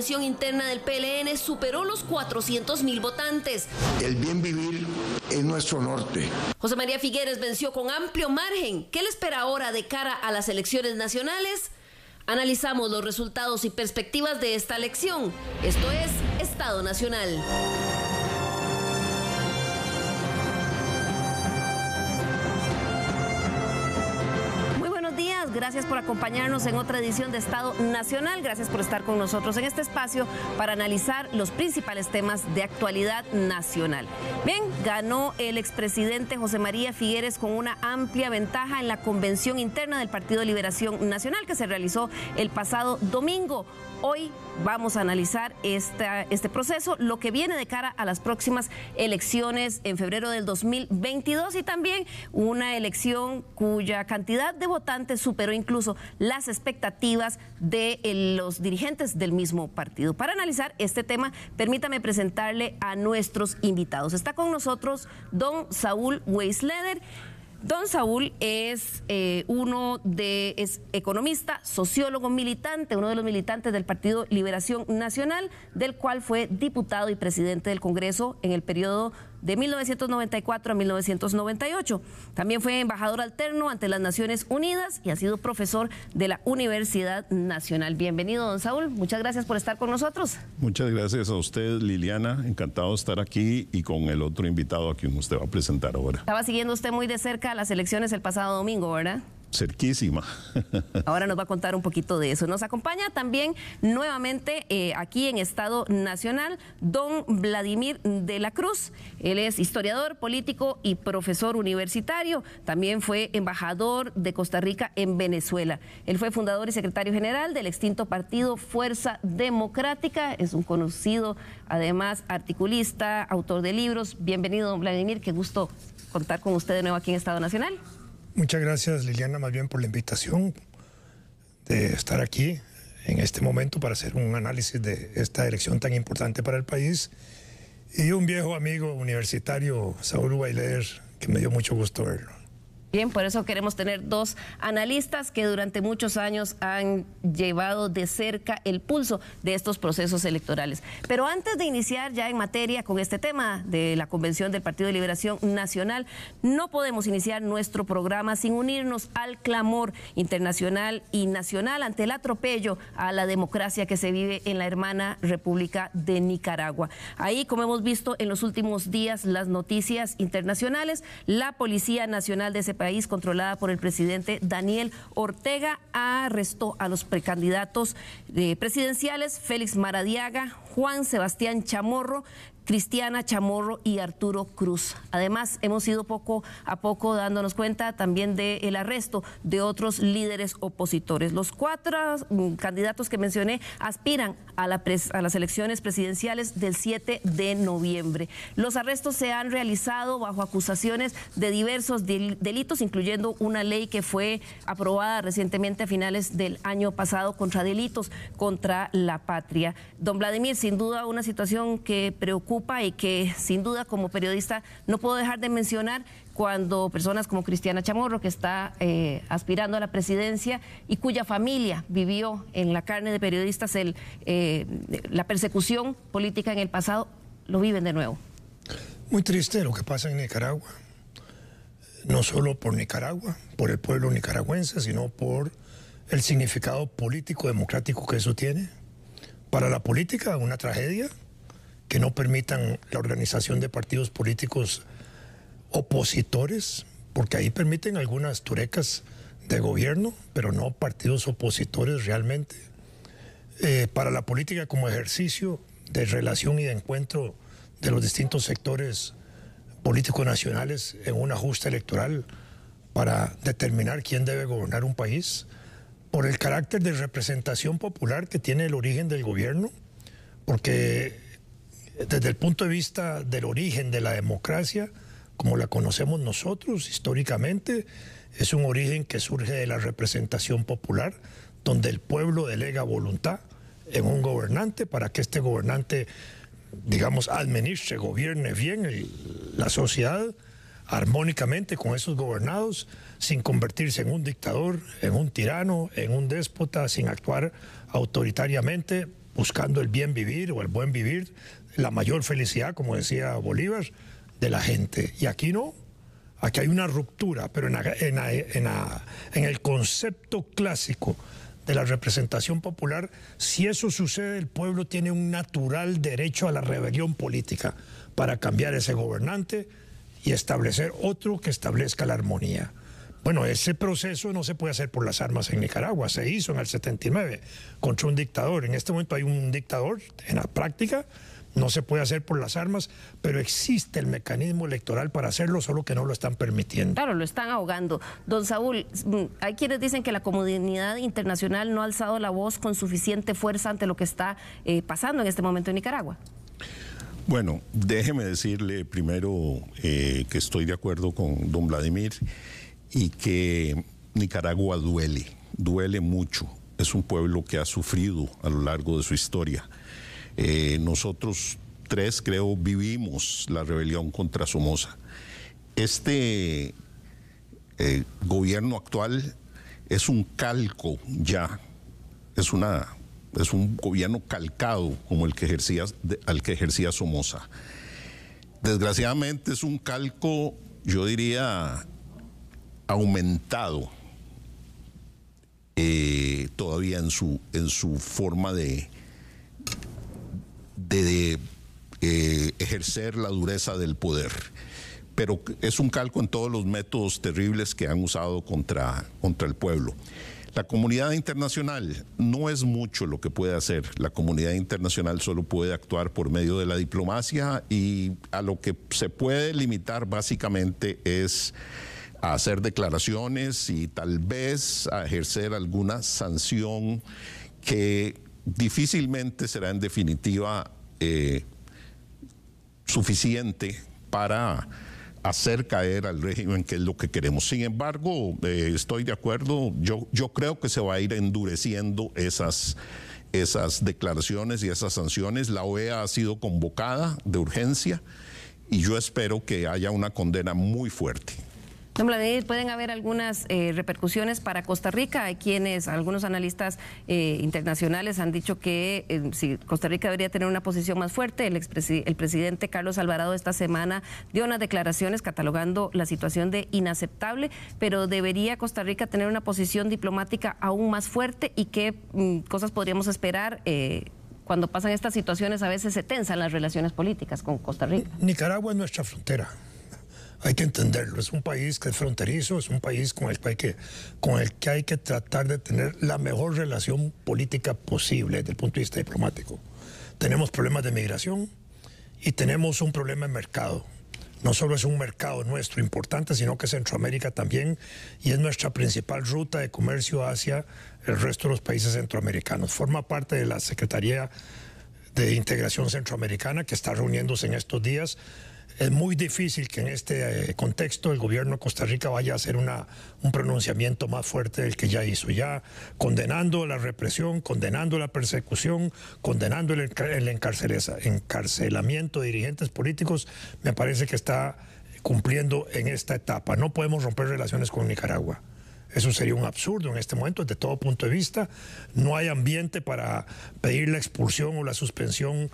La abstención interna del PLN superó los 400 mil votantes. El bien vivir es nuestro norte. José María Figueres venció con amplio margen. ¿Qué le espera ahora de cara a las elecciones nacionales? Analizamos los resultados y perspectivas de esta elección. Esto es Estado Nacional. Gracias por acompañarnos en otra edición de Estado Nacional. Gracias por estar con nosotros en este espacio para analizar los principales temas de actualidad nacional. Bien, ganó el expresidente José María Figueres con una amplia ventaja en la convención interna del Partido de Liberación Nacional que se realizó el pasado domingo. Hoy vamos a analizar este proceso, lo que viene de cara a las próximas elecciones en febrero del 2022 y también una elección cuya cantidad de votantes superó incluso las expectativas de eh, los dirigentes del mismo partido. Para analizar este tema, permítame presentarle a nuestros invitados. Está con nosotros don Saúl Weisleder Don Saúl es eh, uno de es economista, sociólogo, militante, uno de los militantes del Partido Liberación Nacional, del cual fue diputado y presidente del Congreso en el periodo de 1994 a 1998. También fue embajador alterno ante las Naciones Unidas y ha sido profesor de la Universidad Nacional. Bienvenido, don Saúl. Muchas gracias por estar con nosotros. Muchas gracias a usted, Liliana. Encantado de estar aquí y con el otro invitado a quien usted va a presentar ahora. Estaba siguiendo usted muy de cerca las elecciones el pasado domingo, ¿verdad? cerquísima. Ahora nos va a contar un poquito de eso. Nos acompaña también nuevamente eh, aquí en Estado Nacional don Vladimir de la Cruz. Él es historiador, político y profesor universitario. También fue embajador de Costa Rica en Venezuela. Él fue fundador y secretario general del extinto partido Fuerza Democrática. Es un conocido, además, articulista, autor de libros. Bienvenido, don Vladimir. Qué gusto contar con usted de nuevo aquí en Estado Nacional. Muchas gracias Liliana más bien por la invitación de estar aquí en este momento para hacer un análisis de esta elección tan importante para el país y un viejo amigo universitario, Saúl Bailer, que me dio mucho gusto verlo. Bien, por eso queremos tener dos analistas que durante muchos años han llevado de cerca el pulso de estos procesos electorales. Pero antes de iniciar ya en materia con este tema de la Convención del Partido de Liberación Nacional, no podemos iniciar nuestro programa sin unirnos al clamor internacional y nacional ante el atropello a la democracia que se vive en la hermana República de Nicaragua. Ahí, como hemos visto en los últimos días las noticias internacionales, la Policía Nacional de ese país, controlada por el presidente Daniel Ortega, arrestó a los precandidatos eh, presidenciales Félix Maradiaga, Juan Sebastián Chamorro, Cristiana Chamorro y Arturo Cruz. Además, hemos ido poco a poco dándonos cuenta también del arresto de otros líderes opositores. Los cuatro mm, candidatos que mencioné aspiran a, a las elecciones presidenciales del 7 de noviembre. Los arrestos se han realizado bajo acusaciones de diversos delitos, incluyendo una ley que fue aprobada recientemente a finales del año pasado contra delitos contra la patria. Don Vladimir, sin duda una situación que preocupa y que sin duda como periodista no puedo dejar de mencionar cuando personas como Cristiana Chamorro, que está eh, aspirando a la presidencia y cuya familia vivió en la carne de periodistas el, eh, la persecución política en el pasado, lo viven de nuevo. Muy triste lo que pasa en Nicaragua, no solo por Nicaragua, por el pueblo nicaragüense, sino por el significado político democrático que eso tiene. Para la política, una tragedia que no permitan la organización de partidos políticos opositores, porque ahí permiten algunas turecas de gobierno, pero no partidos opositores realmente. Eh, para la política como ejercicio de relación y de encuentro de los distintos sectores políticos nacionales en una justa electoral para determinar quién debe gobernar un país, por el carácter de representación popular que tiene el origen del gobierno, porque desde el punto de vista del origen de la democracia, como la conocemos nosotros históricamente, es un origen que surge de la representación popular, donde el pueblo delega voluntad en un gobernante para que este gobernante, digamos, administre, gobierne bien la sociedad armónicamente con esos gobernados, sin convertirse en un dictador, en un tirano, en un déspota, sin actuar autoritariamente, buscando el bien vivir o el buen vivir la mayor felicidad, como decía Bolívar, de la gente. Y aquí no, aquí hay una ruptura, pero en, el concepto clásico de la representación popular, si eso sucede, el pueblo tiene un natural derecho a la rebelión política para cambiar ese gobernante y establecer otro que establezca la armonía. Bueno, ese proceso no se puede hacer por las armas en Nicaragua, se hizo en el 79 contra un dictador. En este momento hay un dictador en la práctica, no se puede hacer por las armas, pero existe el mecanismo electoral para hacerlo, solo que no lo están permitiendo. Claro, lo están ahogando. Don Saúl, mm, hay quienes dicen que la comunidad internacional no ha alzado la voz con suficiente fuerza ante lo que está eh, pasando en este momento en Nicaragua. Bueno, déjeme decirle primero eh, que estoy de acuerdo con don Vladimir y que Nicaragua duele, duele mucho. Es un pueblo que ha sufrido a lo largo de su historia eh, nosotros tres, creo, vivimos la rebelión contra Somoza. Este eh, gobierno actual es un calco ya, es, una, es un gobierno calcado como el que ejercía, al que ejercía Somoza. Desgraciadamente es un calco, yo diría, aumentado eh, todavía en su, en su forma de, de, eh, ejercer la dureza del poder pero es un calco en todos los métodos terribles que han usado contra, contra, el pueblo. La comunidad internacional no es mucho lo que puede hacer. La comunidad internacional solo puede actuar por medio de la diplomacia y a lo que se puede limitar básicamente es a hacer declaraciones y tal vez a ejercer alguna sanción que difícilmente será en definitiva eh, suficiente para hacer caer al régimen, que es lo que queremos. Sin embargo, eh, estoy de acuerdo, yo, yo creo que se va a ir endureciendo esas, esas declaraciones y esas sanciones. La OEA ha sido convocada de urgencia y yo espero que haya una condena muy fuerte pueden haber algunas eh, repercusiones para Costa Rica. Hay quienes, algunos analistas eh, internacionales han dicho que eh, si Costa Rica debería tener una posición más fuerte. El, presidente Carlos Alvarado esta semana dio unas declaraciones catalogando la situación de inaceptable, pero debería Costa Rica tener una posición diplomática aún más fuerte y qué mm, cosas podríamos esperar cuando pasan estas situaciones a veces se tensan las relaciones políticas con Costa Rica. Nicaragua es nuestra frontera hay que entenderlo. Es un país que es fronterizo, es un país con el que hay que, con el que, hay que tratar de tener la mejor relación política posible desde el punto de vista diplomático. Tenemos problemas de migración y tenemos un problema de mercado. No solo es un mercado nuestro importante, sino que Centroamérica también y es nuestra principal ruta de comercio hacia el resto de los países centroamericanos. Forma parte de la Secretaría de Integración Centroamericana que está reuniéndose en estos días es muy difícil que en este eh, contexto el gobierno de Costa Rica vaya a hacer una, un pronunciamiento más fuerte del que ya hizo, ya condenando la represión, condenando la persecución, condenando el, el encarcelamiento de dirigentes políticos, me parece que está cumpliendo en esta etapa. No podemos romper relaciones con Nicaragua. Eso sería un absurdo en este momento desde todo punto de vista. No hay ambiente para pedir la expulsión o la suspensión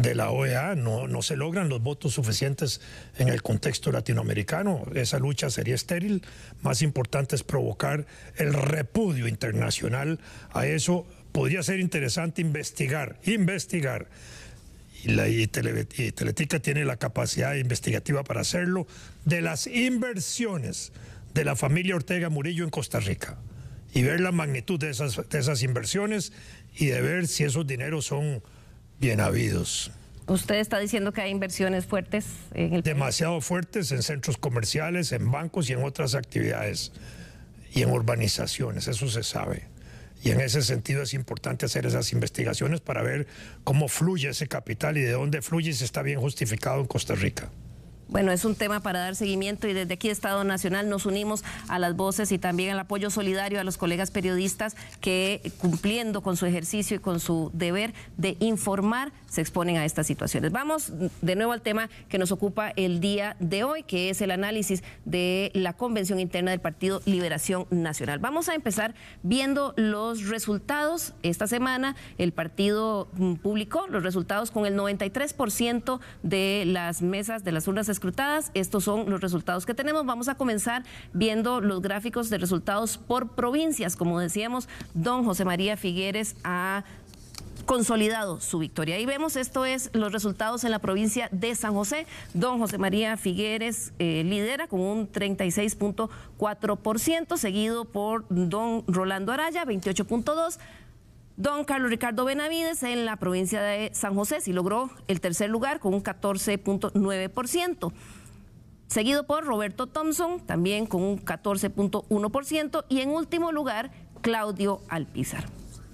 de la OEA, no, no se logran los votos suficientes en el contexto latinoamericano. Esa lucha sería estéril. Más importante es provocar el repudio internacional a eso. Podría ser interesante investigar, investigar. Y, la, Teletica tiene la capacidad investigativa para hacerlo, de las inversiones de la familia Ortega Murillo en Costa Rica y ver la magnitud de esas, de esas inversiones y de ver si esos dineros son bien habidos. ¿Usted está diciendo que hay inversiones fuertes en el Demasiado fuertes en centros comerciales, en bancos y en otras actividades y en urbanizaciones, eso se sabe. Y en ese sentido es importante hacer esas investigaciones para ver cómo fluye ese capital y de dónde fluye y si está bien justificado en Costa Rica. Bueno, es un tema para dar seguimiento y desde aquí Estado Nacional nos unimos a las voces y también al apoyo solidario a los colegas periodistas que cumpliendo con su ejercicio y con su deber de informar se exponen a estas situaciones. Vamos de nuevo al tema que nos ocupa el día de hoy, que es el análisis de la Convención Interna del Partido Liberación Nacional. Vamos a empezar viendo los resultados. Esta semana el partido mm, publicó los resultados con el 93% de las mesas de las urnas estos son los resultados que tenemos. Vamos a comenzar viendo los gráficos de resultados por provincias. Como decíamos, don José María Figueres ha consolidado su victoria. Ahí vemos, esto es los resultados en la provincia de San José. Don José María Figueres eh, lidera con un 36.4%, seguido por don Rolando Araya, 28.2%, Don Carlos Ricardo Benavides en la provincia de San José sí logró el tercer lugar con un 14.9%, seguido por Roberto Thompson también con un 14.1% y en último lugar Claudio Alpizar.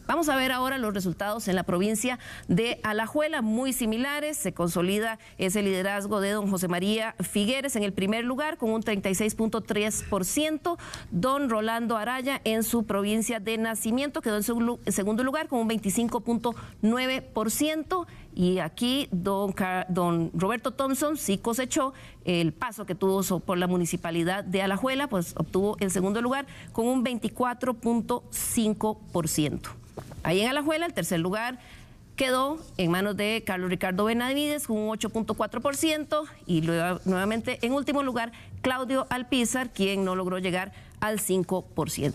Vamos a ver ahora los resultados en la provincia de Alajuela, muy similares. Se consolida ese liderazgo de don José María Figueres en el primer lugar con un 36.3%. Don Rolando Araya en su provincia de nacimiento quedó en, segundo lugar con un 25.9%. Y aquí don, don Roberto Thompson sí cosechó el paso que tuvo por la municipalidad de Alajuela, pues obtuvo el segundo lugar con un 24.5%. Ahí en Alajuela, el tercer lugar quedó en manos de Carlos Ricardo Benavides con un 8.4% y luego, nuevamente en último lugar Claudio Alpizar, quien no logró llegar al 5%.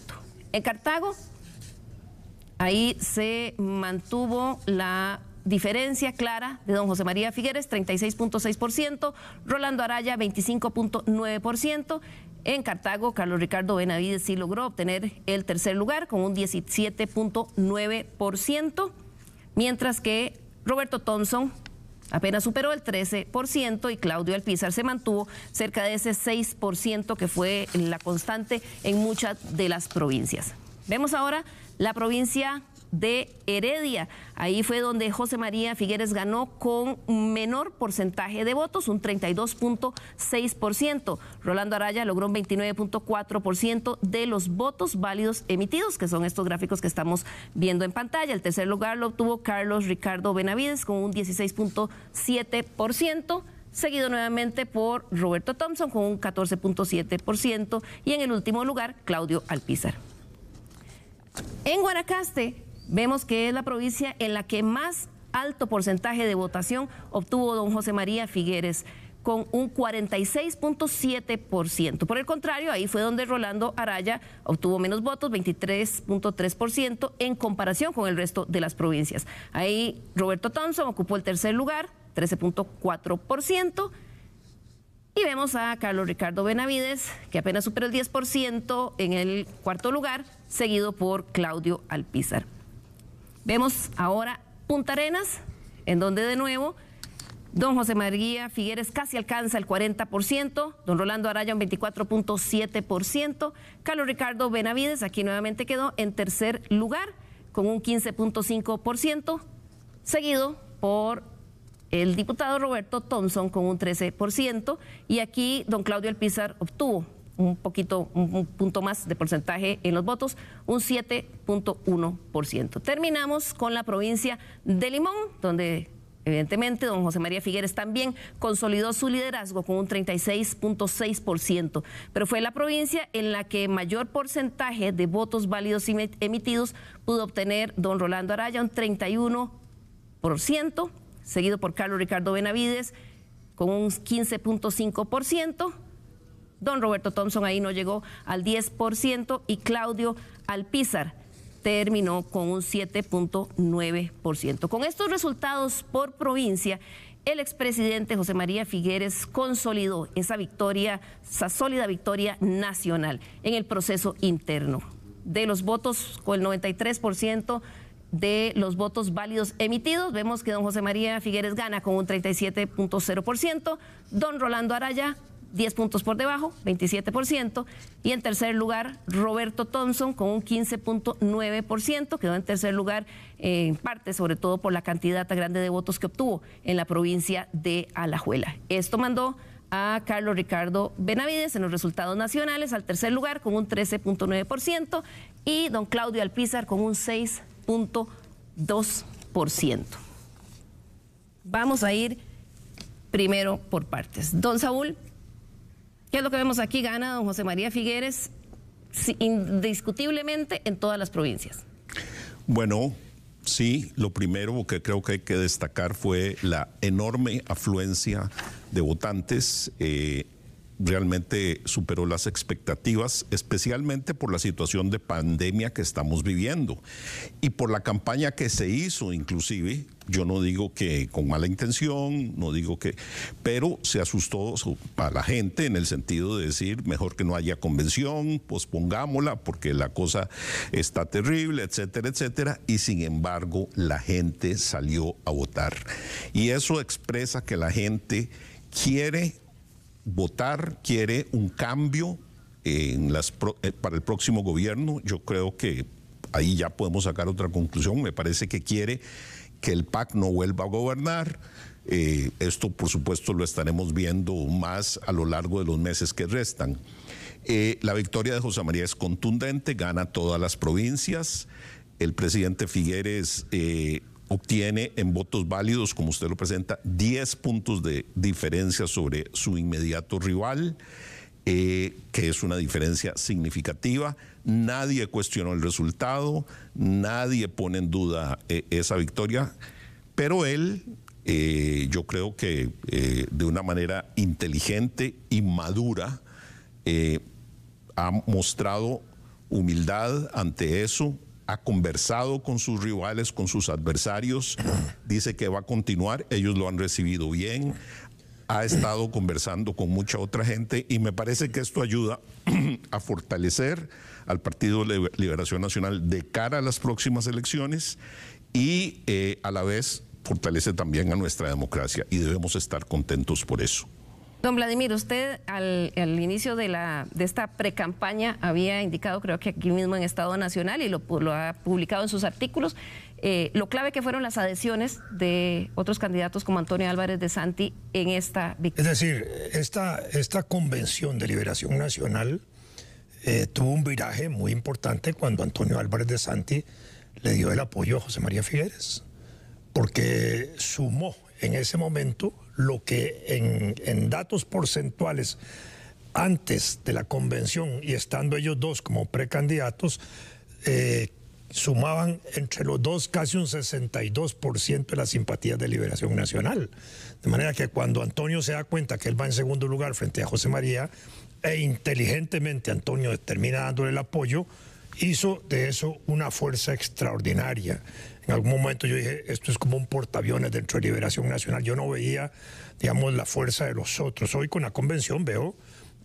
En Cartago, ahí se mantuvo la diferencia clara de don José María Figueres, 36.6%, Rolando Araya, 25.9%. En Cartago, Carlos Ricardo Benavides sí logró obtener el tercer lugar con un 17.9%, mientras que Roberto Thompson apenas superó el 13% y Claudio Alpizar se mantuvo cerca de ese 6% que fue la constante en muchas de las provincias. Vemos ahora la provincia de Heredia. Ahí fue donde José María Figueres ganó con menor porcentaje de votos, un 32.6%. Rolando Araya logró un 29.4% de los votos válidos emitidos, que son estos gráficos que estamos viendo en pantalla. El tercer lugar lo obtuvo Carlos Ricardo Benavides con un 16.7% seguido nuevamente por Roberto Thompson con un 14.7% y en el último lugar Claudio Alpizar. En Guanacaste, vemos que es la provincia en la que más alto porcentaje de votación obtuvo don José María Figueres con un 46.7%. Por el contrario, ahí fue donde Rolando Araya obtuvo menos votos, 23.3% en comparación con el resto de las provincias. Ahí Roberto Thompson ocupó el tercer lugar, 13.4%. Y vemos a Carlos Ricardo Benavides, que apenas superó el 10% en el cuarto lugar, seguido por Claudio Alpizar. Vemos ahora Punta Arenas, en donde de nuevo don José María Figueres casi alcanza el 40%, don Rolando Araya un 24.7%, Carlos Ricardo Benavides aquí nuevamente quedó en tercer lugar con un 15.5%, seguido por el diputado Roberto Thompson con un 13%, y aquí don Claudio Alpizar obtuvo un poquito, un, punto más de porcentaje en los votos, un 7.1%. Terminamos con la provincia de Limón, donde Evidentemente, don José María Figueres también consolidó su liderazgo con un 36.6%, pero fue la provincia en la que mayor porcentaje de votos válidos y emitidos pudo obtener don Rolando Araya, un 31%, seguido por Carlos Ricardo Benavides con un 15.5%. Don Roberto Thompson ahí no llegó al 10% y Claudio Alpizar terminó con un 7.9%. Con estos resultados por provincia, el expresidente José María Figueres consolidó esa victoria, esa sólida victoria nacional en el proceso interno. De los votos con el 93% de los votos válidos emitidos, vemos que don José María Figueres gana con un 37.0%, don Rolando Araya 10 puntos por debajo, 27%. Y en tercer lugar, Roberto Thompson con un 15.9%, quedó en tercer lugar eh, en parte, sobre todo por la cantidad grande de votos que obtuvo en la provincia de Alajuela. Esto mandó a Carlos Ricardo Benavides en los resultados nacionales al tercer lugar con un 13.9% y don Claudio Alpizar con un 6.2%. Vamos a ir primero por partes. Don Saúl, ¿Qué es lo que vemos aquí? Gana don José María Figueres indiscutiblemente en todas las provincias. Bueno, sí, lo primero que creo que hay que destacar fue la enorme afluencia de votantes. Eh, realmente superó las expectativas, especialmente por la situación de pandemia que estamos viviendo y por la campaña que se hizo inclusive yo no digo que con mala intención, no digo que, pero se asustó a la gente en el sentido de decir, mejor que no haya convención, pospongámosla porque la cosa está terrible, etcétera, etcétera. Y sin embargo, la gente salió a votar. Y eso expresa que la gente quiere votar, quiere un cambio eh, en las, eh, para el próximo gobierno. Yo creo que ahí ya podemos sacar otra conclusión. Me parece que quiere que el PAC no vuelva a gobernar. Eh, esto, por supuesto, lo estaremos viendo más a lo largo de los meses que restan. Eh, la victoria de José María es contundente, gana todas las provincias. El presidente Figueres eh, obtiene en votos válidos, como usted lo presenta, 10 puntos de diferencia sobre su inmediato rival, que es una diferencia significativa. Nadie cuestionó el resultado, nadie pone en duda eh, esa victoria, pero él, eh, yo creo que eh, de una manera inteligente y madura, ha mostrado humildad ante eso, ha conversado con sus rivales, con sus adversarios, dice que va a continuar, ellos lo han recibido bien, ha estado conversando con mucha otra gente y me parece que esto ayuda a fortalecer al Partido de Liberación Nacional de cara a las próximas elecciones y eh, a la vez fortalece también a nuestra democracia y debemos estar contentos por eso. Don Vladimir, usted al, inicio de, la, de esta precampaña había indicado, creo que aquí mismo en Estado Nacional, y lo ha publicado en sus artículos, eh, lo clave que fueron las adhesiones de otros candidatos como Antonio Álvarez de Santi en esta victoria. Es decir, esta, convención de liberación nacional eh, tuvo un viraje muy importante cuando Antonio Álvarez de Santi le dio el apoyo a José María Figueres, porque sumó en ese momento lo que en, datos porcentuales antes de la convención y estando ellos dos como precandidatos, eh, sumaban entre los dos casi un 62% de las simpatías de Liberación Nacional. De manera que cuando Antonio se da cuenta que él va en segundo lugar frente a José María, e inteligentemente Antonio termina dándole el apoyo, hizo de eso una fuerza extraordinaria. En algún momento yo dije, esto es como un portaaviones dentro de Liberación Nacional. Yo no veía, digamos, la fuerza de los otros. Hoy con la convención veo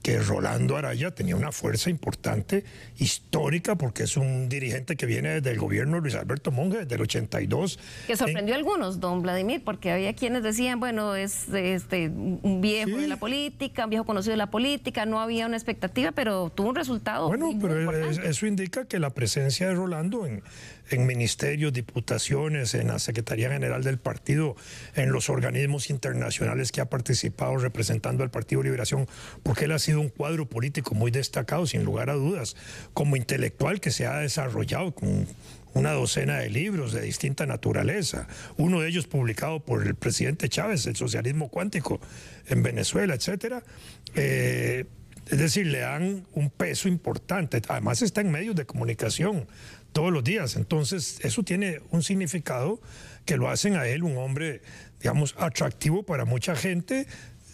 que Rolando Araya tenía una fuerza importante, histórica, porque es un dirigente que viene desde el gobierno de Luis Alberto Monge, desde el 82. Que sorprendió a algunos, don Vladimir, porque había quienes decían, bueno, es este, un viejo de la política, un viejo conocido de la política, no había una expectativa, pero tuvo un resultado. Bueno, pero eso indica que la presencia de Rolando en, en ministerios, diputaciones, en la Secretaría General del Partido, en los organismos internacionales que ha participado representando al Partido Liberación, porque él ha sido un cuadro político muy destacado, sin lugar a dudas, como intelectual que se ha desarrollado con una docena de libros de distinta naturaleza, uno de ellos publicado por el presidente Chávez, El socialismo cuántico en Venezuela, etcétera. Eh, es decir, le dan un peso importante. Además está en medios de comunicación todos los días. Entonces, eso tiene un significado que lo hacen a él un hombre, digamos, atractivo para mucha gente,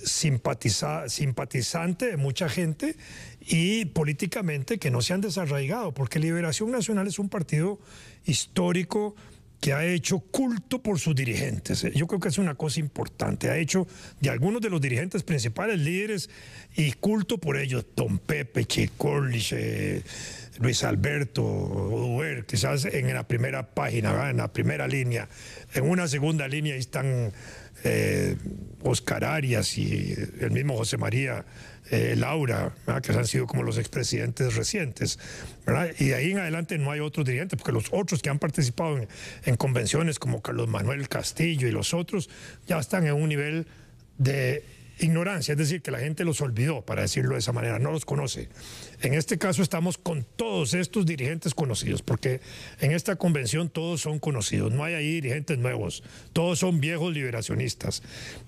simpatizante de mucha gente y políticamente que no se han desarraigado, porque Liberación Nacional es un partido histórico que ha hecho culto por sus dirigentes. Eh, yo creo que es una cosa importante. Ha hecho de algunos de los dirigentes principales líderes y culto por ellos. Don Pepe, Chicolich eh, Luis Alberto, Uber, quizás en la primera página, en la primera línea. En una segunda línea están eh, Oscar Arias y el mismo José María eh, Laura, que han sido como los expresidentes recientes. Y de ahí en adelante no hay otros dirigentes, porque los otros que han participado en convenciones como Carlos Manuel Castillo y los otros ya están en un nivel de ignorancia, es decir, que la gente los olvidó, para decirlo de esa manera, no los conoce. En este caso estamos con todos estos dirigentes conocidos, porque en esta convención todos son conocidos, no hay ahí dirigentes nuevos, todos son viejos liberacionistas.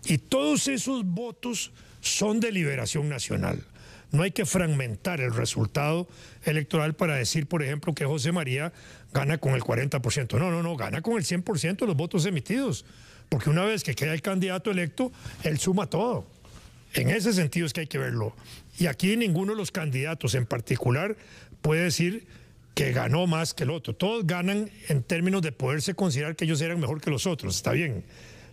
Y todos esos votos son de liberación nacional. No hay que fragmentar el resultado electoral para decir, por ejemplo, que José María gana con el 40%. No, no, no, gana con el 100% de los votos emitidos. Porque una vez que queda el candidato electo, él suma todo. En ese sentido es que hay que verlo. Y aquí ninguno de los candidatos en particular puede decir que ganó más que el otro. Todos ganan en términos de poderse considerar que ellos eran mejor que los otros. Está bien.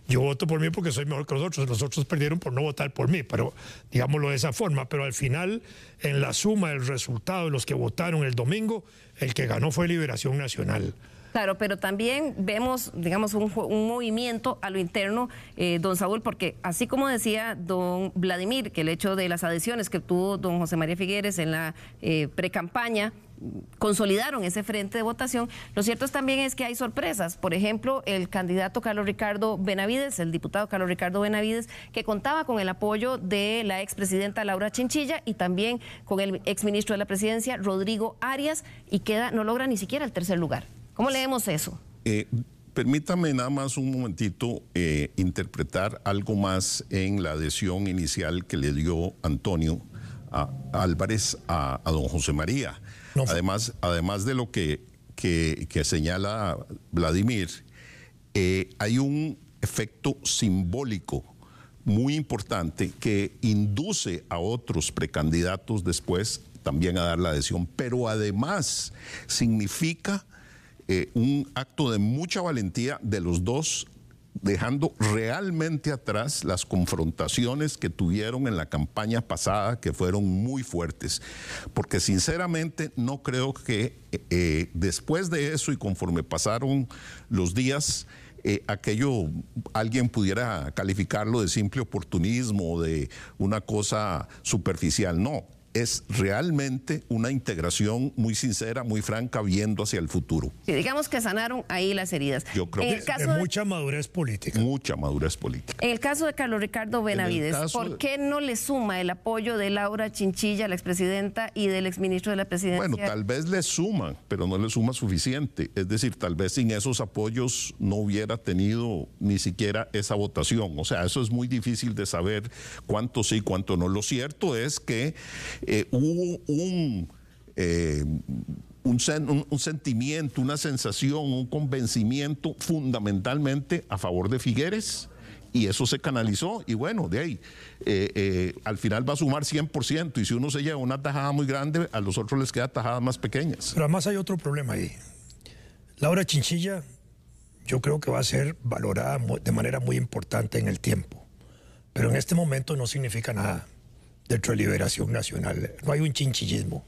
Yo voto por mí porque soy mejor que los otros. Los otros perdieron por no votar por mí, pero digámoslo de esa forma. Pero al final, en la suma del resultado de los que votaron el domingo, el que ganó fue Liberación Nacional. Claro, pero también vemos, digamos, un, movimiento a lo interno, eh, don Saúl, porque así como decía don Vladimir, que el hecho de las adhesiones que tuvo don José María Figueres en la eh, precampaña consolidaron ese frente de votación. Lo cierto es también es que hay sorpresas. Por ejemplo, el candidato Carlos Ricardo Benavides, el diputado Carlos Ricardo Benavides, que contaba con el apoyo de la expresidenta Laura Chinchilla y también con el exministro de la presidencia Rodrigo Arias y queda, no logra ni siquiera el tercer lugar. ¿Cómo leemos eso? Eh, permítame nada más un momentito eh, interpretar algo más en la adhesión inicial que le dio Antonio a, Álvarez a, don José María. Además, además de lo que, que, señala Vladimir, eh, hay un efecto simbólico muy importante que induce a otros precandidatos después también a dar la adhesión, pero además significa eh, un acto de mucha valentía de los dos dejando realmente atrás las confrontaciones que tuvieron en la campaña pasada, que fueron muy fuertes. Porque sinceramente no creo que eh, eh, después de eso y conforme pasaron los días, aquello alguien pudiera calificarlo de simple oportunismo, o de una cosa superficial. No, es realmente una integración muy sincera, muy franca, viendo hacia el futuro. Y digamos que sanaron ahí las heridas. Yo creo que mucha madurez política. Mucha madurez política. En el caso de Carlos Ricardo Benavides, ¿por qué no le suma el apoyo de Laura Chinchilla, la expresidenta, y del exministro de la presidencia? Bueno, tal vez le suma, pero no le suma suficiente. Es decir, tal vez sin esos apoyos no hubiera tenido ni siquiera esa votación. O sea, eso es muy difícil de saber cuánto sí, cuánto no. Lo cierto es que hubo eh, eh, un, un, sentimiento, una sensación, un convencimiento fundamentalmente a favor de Figueres. Y eso se canalizó y bueno, de ahí, eh, al final va a sumar 100% y si uno se lleva una tajada muy grande, a los otros les queda tajadas más pequeñas. Pero además hay otro problema ahí. Laura Chinchilla yo creo que va a ser valorada de manera muy importante en el tiempo. Pero en este momento no significa nada dentro de Liberación Nacional. No hay un chinchillismo.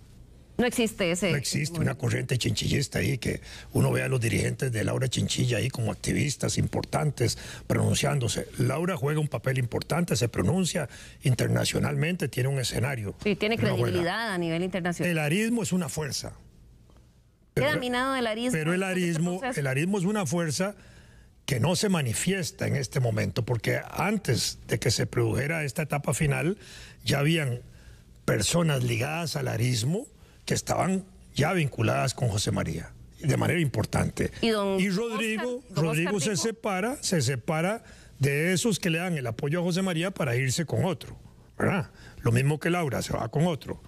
No existe ese. No existe una corriente chinchillista ahí que uno vea a los dirigentes de Laura Chinchilla ahí como activistas importantes pronunciándose. Laura juega un papel importante, se pronuncia internacionalmente, tiene un escenario. Y tiene credibilidad a nivel internacional. El arismo es una fuerza. Pero, Queda minado el arismo. Pero el arismo, el arismo es una fuerza que no se manifiesta en este momento, porque antes de que se produjera esta etapa final, ya habían personas ligadas al arismo que estaban ya vinculadas con José María de manera importante. Y, Rodrigo, Rodrigo se separa, se separa de esos que le dan el apoyo a José María para irse con otro, ¿verdad? Lo mismo que Laura se va con otro.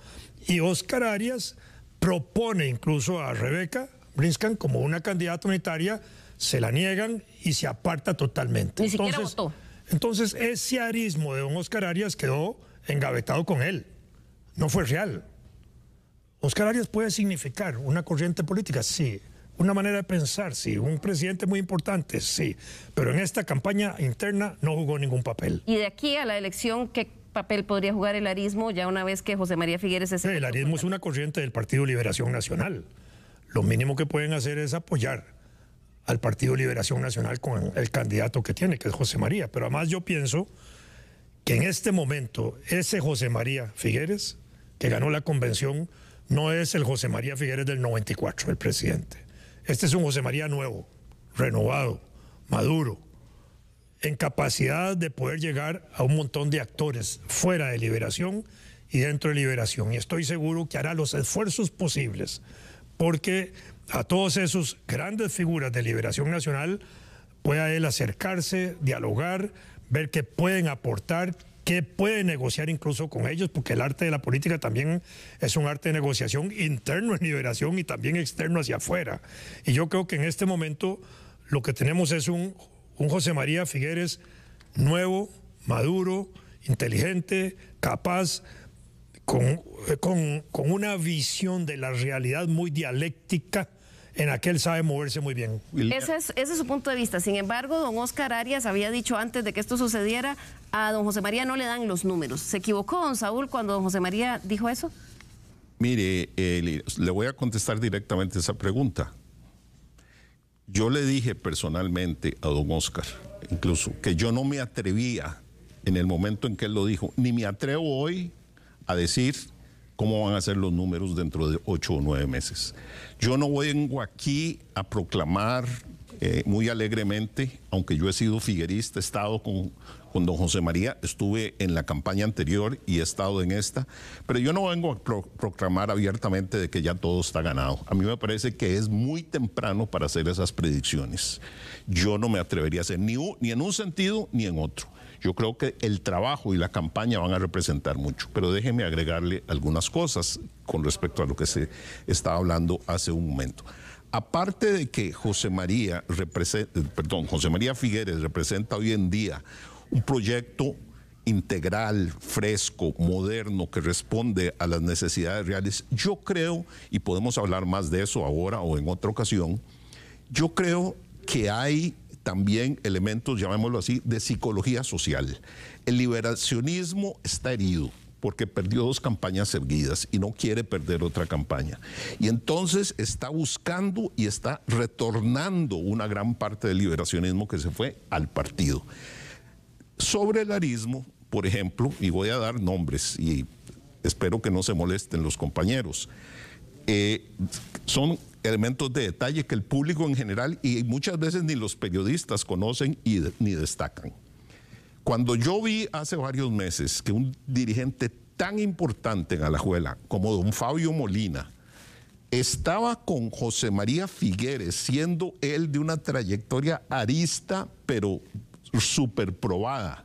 Y Oscar Arias propone incluso a Rebeca Brinscan como una candidata unitaria se la niegan y se aparta totalmente. Ni siquiera entonces, votó. Entonces, ese arismo de don Oscar Arias quedó engavetado con él. No fue real. Oscar Arias puede significar una corriente política, sí. Una manera de pensar, sí. Un presidente muy importante, sí. Pero en esta campaña interna no jugó ningún papel. Y de aquí a la elección, ¿qué papel podría jugar el arismo ya una vez que José María Figueres es... El arismo es una corriente del Partido Liberación Nacional. Lo mínimo que pueden hacer es apoyar al Partido Liberación Nacional con el candidato que tiene, que es José María. Pero además yo pienso que en este momento ese José María Figueres, que ganó la convención, no es el José María Figueres del 94, el presidente. Este es un José María nuevo, renovado, maduro, en capacidad de poder llegar a un montón de actores fuera de liberación y dentro de liberación. Y estoy seguro que hará los esfuerzos posibles porque a todos esos grandes figuras de liberación nacional pueda él acercarse, dialogar, ver qué pueden aportar, qué puede negociar incluso con ellos, porque el arte de la política también es un arte de negociación interno en liberación y también externo hacia afuera. Y yo creo que en este momento lo que tenemos es un, un José María Figueres nuevo, maduro, inteligente, capaz, con, eh, con, con una visión de la realidad muy dialéctica en aquel sabe moverse muy bien. Ese es, su punto de vista. Sin embargo, don Oscar Arias había dicho antes de que esto sucediera, a don José María no le dan los números. ¿Se equivocó don Saúl cuando don José María dijo eso? Mire, eh, le voy a contestar directamente esa pregunta. Yo le dije personalmente a don Oscar, incluso, que yo no me atrevía en el momento en que él lo dijo, ni me atrevo hoy a decir cómo van a ser los números dentro de ocho o nueve meses. Yo no vengo aquí a proclamar eh, muy alegremente, aunque yo he sido figuerista, he estado con, don José María, estuve en la campaña anterior y he estado en esta, pero yo no vengo a proclamar abiertamente de que ya todo está ganado. A mí me parece que es muy temprano para hacer esas predicciones. Yo no me atrevería a hacer ni, ni en un sentido ni en otro. Yo creo que el trabajo y la campaña van a representar mucho, pero déjeme agregarle algunas cosas con respecto a lo que se estaba hablando hace un momento. Aparte de que José María, perdón, José María Figueres representa hoy en día un proyecto integral, fresco, moderno, que responde a las necesidades reales, yo creo, y podemos hablar más de eso ahora o en otra ocasión, yo creo que hay también elementos, llamémoslo así, de psicología social. El liberacionismo está herido porque perdió dos campañas seguidas y no quiere perder otra campaña. Y entonces está buscando y está retornando una gran parte del liberacionismo que se fue al partido. Sobre el arismo, por ejemplo, y voy a dar nombres y espero que no se molesten los compañeros, eh, son elementos de detalle que el público en general y muchas veces ni los periodistas conocen ni destacan. Cuando yo vi hace varios meses que un dirigente tan importante en Alajuela como don Fabio Molina estaba con José María Figueres, siendo él de una trayectoria arista, pero súper probada.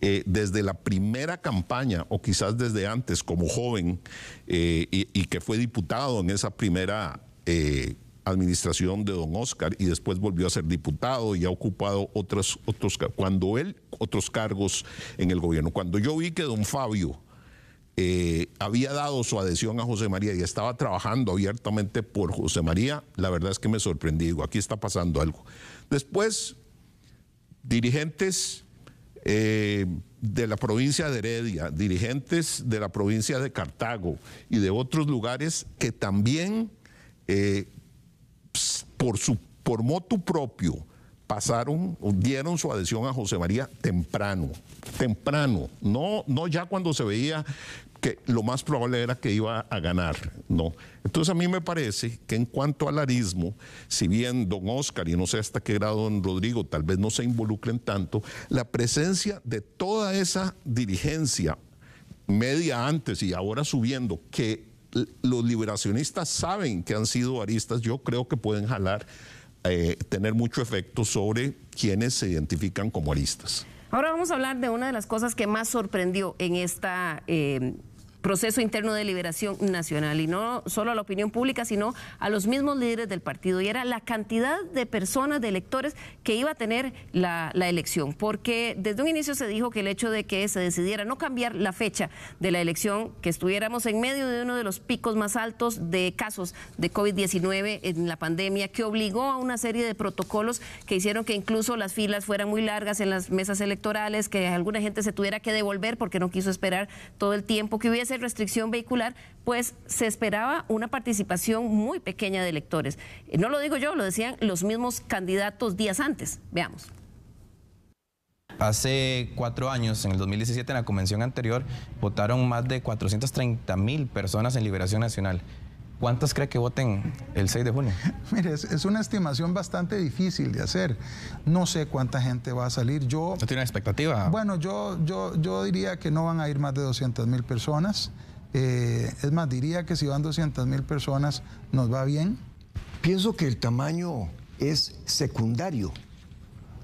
Eh, desde la primera campaña o quizás desde antes como joven eh, y, y, que fue diputado en esa primera eh, administración de don Oscar y después volvió a ser diputado y ha ocupado otros, otros, cuando él, otros cargos en el gobierno. Cuando yo vi que don Fabio eh, había dado su adhesión a José María y estaba trabajando abiertamente por José María, la verdad es que me sorprendí, digo, aquí está pasando algo. Después, dirigentes eh, de la provincia de Heredia, dirigentes de la provincia de Cartago y de otros lugares que también eh, por, su, por motu propio, pasaron, dieron su adhesión a José María temprano, temprano, no, no ya cuando se veía que lo más probable era que iba a ganar, ¿no? Entonces a mí me parece que en cuanto al arismo, si bien don Oscar y no sé hasta qué grado don Rodrigo tal vez no se involucren tanto, la presencia de toda esa dirigencia media antes y ahora subiendo, que los liberacionistas saben que han sido aristas, yo creo que pueden jalar, eh, tener mucho efecto sobre quienes se identifican como aristas. Ahora vamos a hablar de una de las cosas que más sorprendió en esta eh, proceso interno de liberación nacional y no solo a la opinión pública, sino a los mismos líderes del partido. Y era la cantidad de personas, de electores que iba a tener la, elección, porque desde un inicio se dijo que el hecho de que se decidiera no cambiar la fecha de la elección, que estuviéramos en medio de uno de los picos más altos de casos de COVID-19 en la pandemia, que obligó a una serie de protocolos que hicieron que incluso las filas fueran muy largas en las mesas electorales, que alguna gente se tuviera que devolver porque no quiso esperar todo el tiempo, que hubiese restricción vehicular, pues se esperaba una participación muy pequeña de electores. Eh, no lo digo yo, lo decían los mismos candidatos días antes. Veamos. Hace cuatro años, en el 2017, en la convención anterior, votaron más de 430 mil personas en Liberación Nacional. ¿Cuántas cree que voten el 6 de junio? Mire, es, una estimación bastante difícil de hacer. No sé cuánta gente va a salir. Yo, ¿No tiene expectativa? Bueno, yo, yo, yo diría que no van a ir más de 200 mil personas. Eh, es más, diría que si van 200 mil personas nos va bien. Pienso que el tamaño es secundario.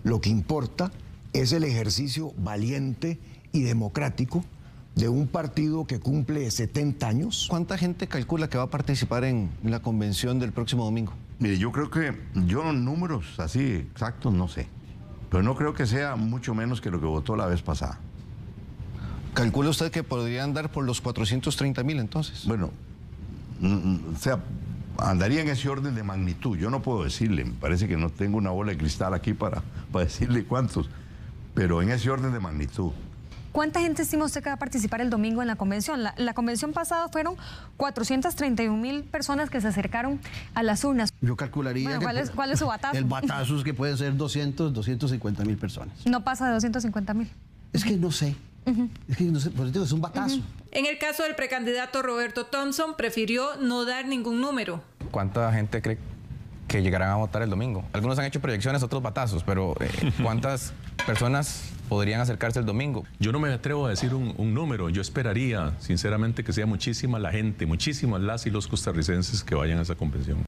Lo que importa es el ejercicio valiente y democrático de un partido que cumple 70 años. ¿Cuánta gente calcula que va a participar en la convención del próximo domingo? Mire, yo creo que yo números así exactos no sé, pero no creo que sea mucho menos que lo que votó la vez pasada. ¿Calcula usted que podría andar por los 430 mil entonces? Bueno, mm, mm, o sea, andaría en ese orden de magnitud. Yo no puedo decirle, me parece que no tengo una bola de cristal aquí para, para decirle cuántos, pero en ese orden de magnitud. ¿Cuánta gente estima usted que va a participar el domingo en la convención? La, convención pasada fueron 431 mil personas que se acercaron a las urnas. Yo calcularía. Pues, ¿cuál, es, su batazo? El batazo es que puede ser 200, 250 mil personas. No pasa de 250 mil. Es que no sé. Es que no sé, por es un batazo. En el caso del precandidato Roberto Thompson, prefirió no dar ningún número. ¿Cuánta gente cree que llegarán a votar el domingo? Algunos han hecho proyecciones, otros batazos, pero eh, ¿cuántas personas podrían acercarse el domingo. Yo no me atrevo a decir un, número, yo esperaría sinceramente que sea muchísima la gente, muchísimas las y los costarricenses que vayan a esa convención.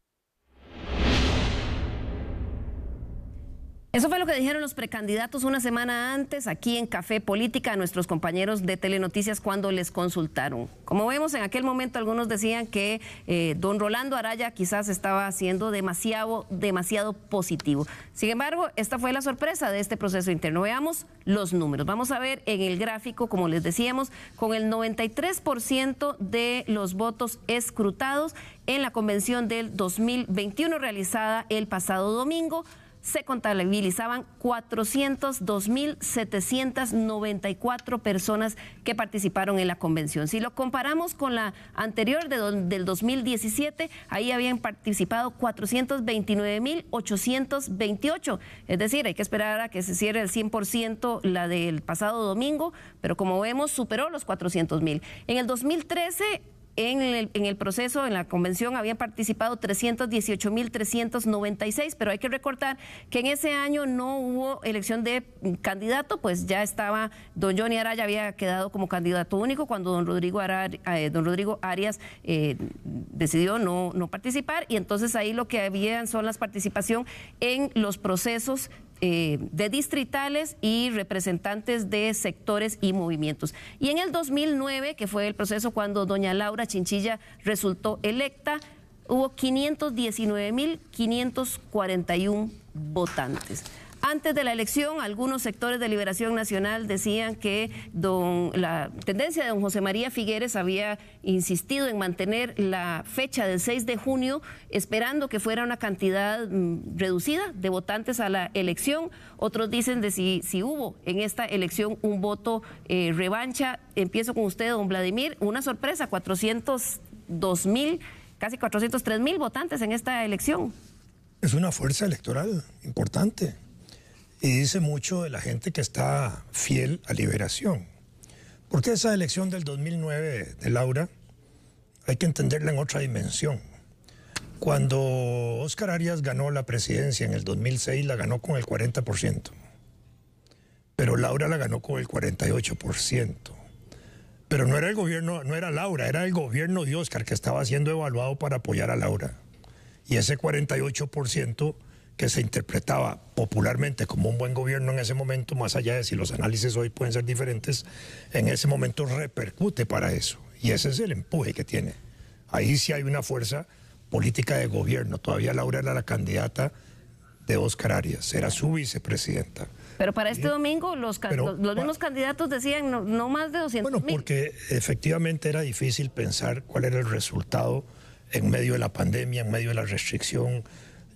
Eso fue lo que dijeron los precandidatos una semana antes aquí en Café Política a nuestros compañeros de Telenoticias cuando les consultaron. Como vemos, en aquel momento algunos decían que eh, don Rolando Araya quizás estaba siendo demasiado, demasiado positivo. Sin embargo, esta fue la sorpresa de este proceso interno. Veamos los números. Vamos a ver en el gráfico, como les decíamos, con el 93% de los votos escrutados en la convención del 2021 realizada el pasado domingo se contabilizaban 402.794 personas que participaron en la convención. Si lo comparamos con la anterior de, del 2017, ahí habían participado 429.828. Es decir, hay que esperar a que se cierre el 100% la del pasado domingo, pero como vemos, superó los 400.000. En el 2013 en el, proceso, en la convención, habían participado 318.396, pero hay que recordar que en ese año no hubo elección de candidato, pues ya estaba, don Johnny Araya había quedado como candidato único cuando don Rodrigo, eh, don Rodrigo Arias eh, decidió no, no participar, y entonces ahí lo que habían son las participación en los procesos eh, de distritales y representantes de sectores y movimientos. Y en el 2009, que fue el proceso cuando doña Laura Chinchilla resultó electa, hubo 519.541 votantes. Antes de la elección, algunos sectores de Liberación Nacional decían que la tendencia de don José María Figueres había insistido en mantener la fecha del 6 de junio, esperando que fuera una cantidad mm, reducida de votantes a la elección. Otros dicen de si, hubo en esta elección un voto eh, revancha. Empiezo con usted, don Vladimir. Una sorpresa, 402 mil, casi 403 mil votantes en esta elección. Es una fuerza electoral importante y dice mucho de la gente que está fiel a Liberación. Porque esa elección del 2009 de Laura hay que entenderla en otra dimensión. Cuando Oscar Arias ganó la presidencia en el 2006, la ganó con el 40%, pero Laura la ganó con el 48%. Pero no era el gobierno, no era Laura, era el gobierno de Oscar que estaba siendo evaluado para apoyar a Laura. Y ese 48% que se interpretaba popularmente como un buen gobierno en ese momento, más allá de si los análisis hoy pueden ser diferentes, en ese momento repercute para eso. Y ese es el empuje que tiene. Ahí sí hay una fuerza política de gobierno. Todavía Laura era la candidata de Oscar Arias, era su vicepresidenta. Pero para este domingo los, los mismos candidatos decían no, más de 200 Bueno, porque efectivamente era difícil pensar cuál era el resultado en medio de la pandemia, en medio de la restricción,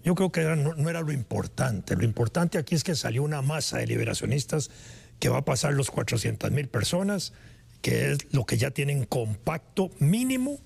yo creo que no, era lo importante. Lo importante aquí es que salió una masa de liberacionistas que va a pasar los 400 mil personas, que es lo que ya tienen compacto mínimo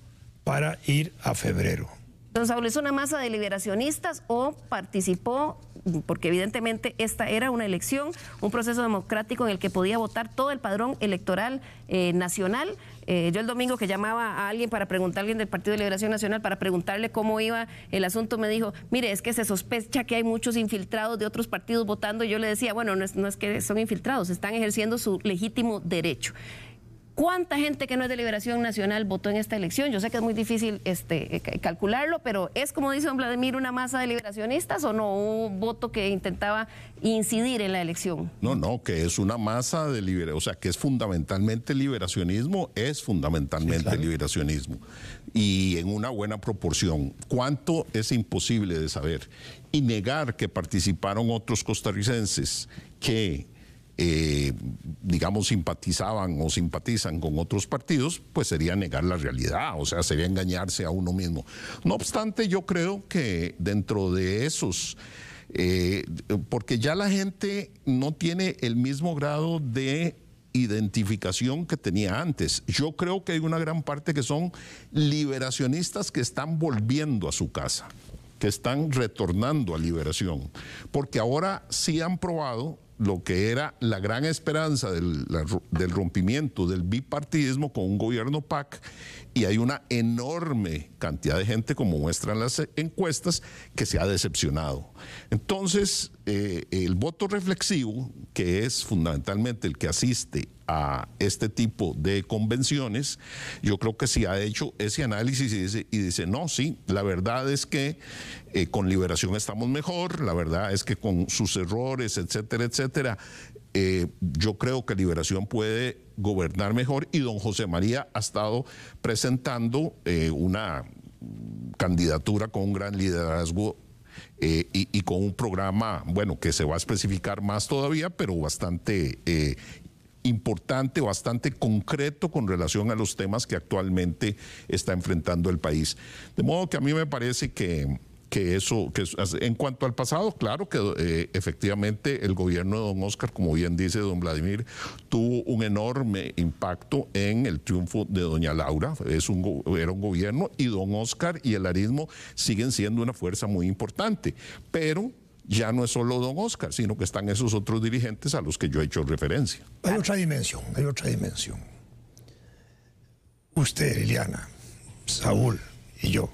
para ir a febrero. Don Saúl, ¿es una masa de liberacionistas o participó porque evidentemente esta era una elección, un proceso democrático en el que podía votar todo el padrón electoral eh, nacional. Eh, yo el domingo que llamaba a alguien para preguntar, a alguien del Partido de Liberación Nacional, para preguntarle cómo iba el asunto, me dijo, mire, es que se sospecha que hay muchos infiltrados de otros partidos votando. Y yo le decía, bueno, no es que son infiltrados, están ejerciendo su legítimo derecho cuánta gente que no es de Liberación Nacional votó en esta elección. Yo sé que es muy difícil este, eh, calcularlo, pero es como dice don Vladimir, una masa de liberacionistas o no, un voto que intentaba incidir en la elección. No, no, que es una masa de liberación, o sea, que es fundamentalmente liberacionismo, es fundamentalmente liberacionismo. Y en una buena proporción. ¿Cuánto es imposible de saber? Y negar que participaron otros costarricenses que eh, digamos, simpatizaban o simpatizan con otros partidos, pues sería negar la realidad, o sea, sería engañarse a uno mismo. No obstante, yo creo que dentro de esos... Eh, porque ya la gente no tiene el mismo grado de identificación que tenía antes. Yo creo que hay una gran parte que son liberacionistas que están volviendo a su casa, que están retornando a liberación, porque ahora sí han probado lo que era la gran esperanza del, rompimiento del bipartidismo con un gobierno PAC y hay una enorme cantidad de gente, como muestran las encuestas, que se ha decepcionado. Entonces, eh, el voto reflexivo, que es fundamentalmente el que asiste a este tipo de convenciones, yo creo que si ha hecho ese análisis y dice, no, sí, la verdad es que eh, con liberación estamos mejor, la verdad es que con sus errores, etcétera, etcétera, eh, yo creo que Liberación puede gobernar mejor y don José María ha estado presentando una candidatura con un gran liderazgo eh, y, con un programa, bueno, que se va a especificar más todavía, pero bastante eh, importante, bastante concreto con relación a los temas que actualmente está enfrentando el país. De modo que a mí me parece que que eso, que en cuanto al pasado, claro que eh, efectivamente el gobierno de don Oscar, como bien dice don Vladimir, tuvo un enorme impacto en el triunfo de doña Laura. Es un, era un gobierno y don Oscar y el arismo siguen siendo una fuerza muy importante. Pero ya no es solo don Oscar, sino que están esos otros dirigentes a los que yo he hecho referencia. Hay otra dimensión, hay otra dimensión. Usted, Liliana, Saúl y yo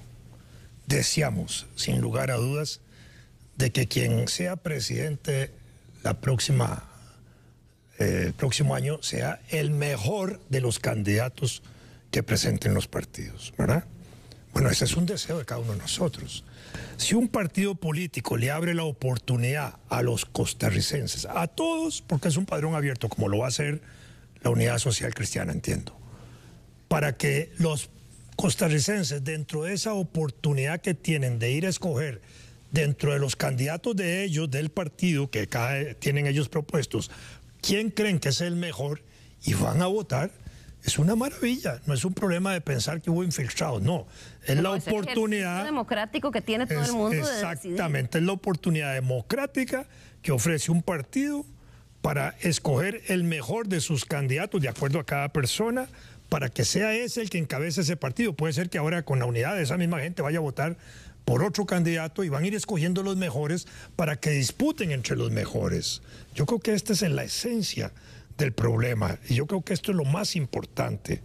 deseamos, sin lugar a dudas, de que quien sea presidente la próxima, eh, el próximo año sea el mejor de los candidatos que presenten los partidos, ¿verdad? Bueno, ese es un deseo de cada uno de nosotros. Si un partido político le abre la oportunidad a los costarricenses, a todos, porque es un padrón abierto, como lo va a hacer la Unidad Social Cristiana, entiendo, para que los costarricenses dentro de esa oportunidad que tienen de ir a escoger dentro de los candidatos de ellos, del partido que tienen ellos propuestos, quién creen que es el mejor y van a votar, es una maravilla. No es un problema de pensar que hubo infiltrados, no. Es la oportunidad... democrático que tiene todo el mundo. Exactamente, es la oportunidad democrática que ofrece un partido para escoger el mejor de sus candidatos de acuerdo a cada persona para que sea ese el que encabece ese partido. Puede ser que ahora con la unidad de esa misma gente vaya a votar por otro candidato y van a ir escogiendo los mejores para que disputen entre los mejores. Yo creo que esta es en la esencia del problema y yo creo que esto es lo más importante.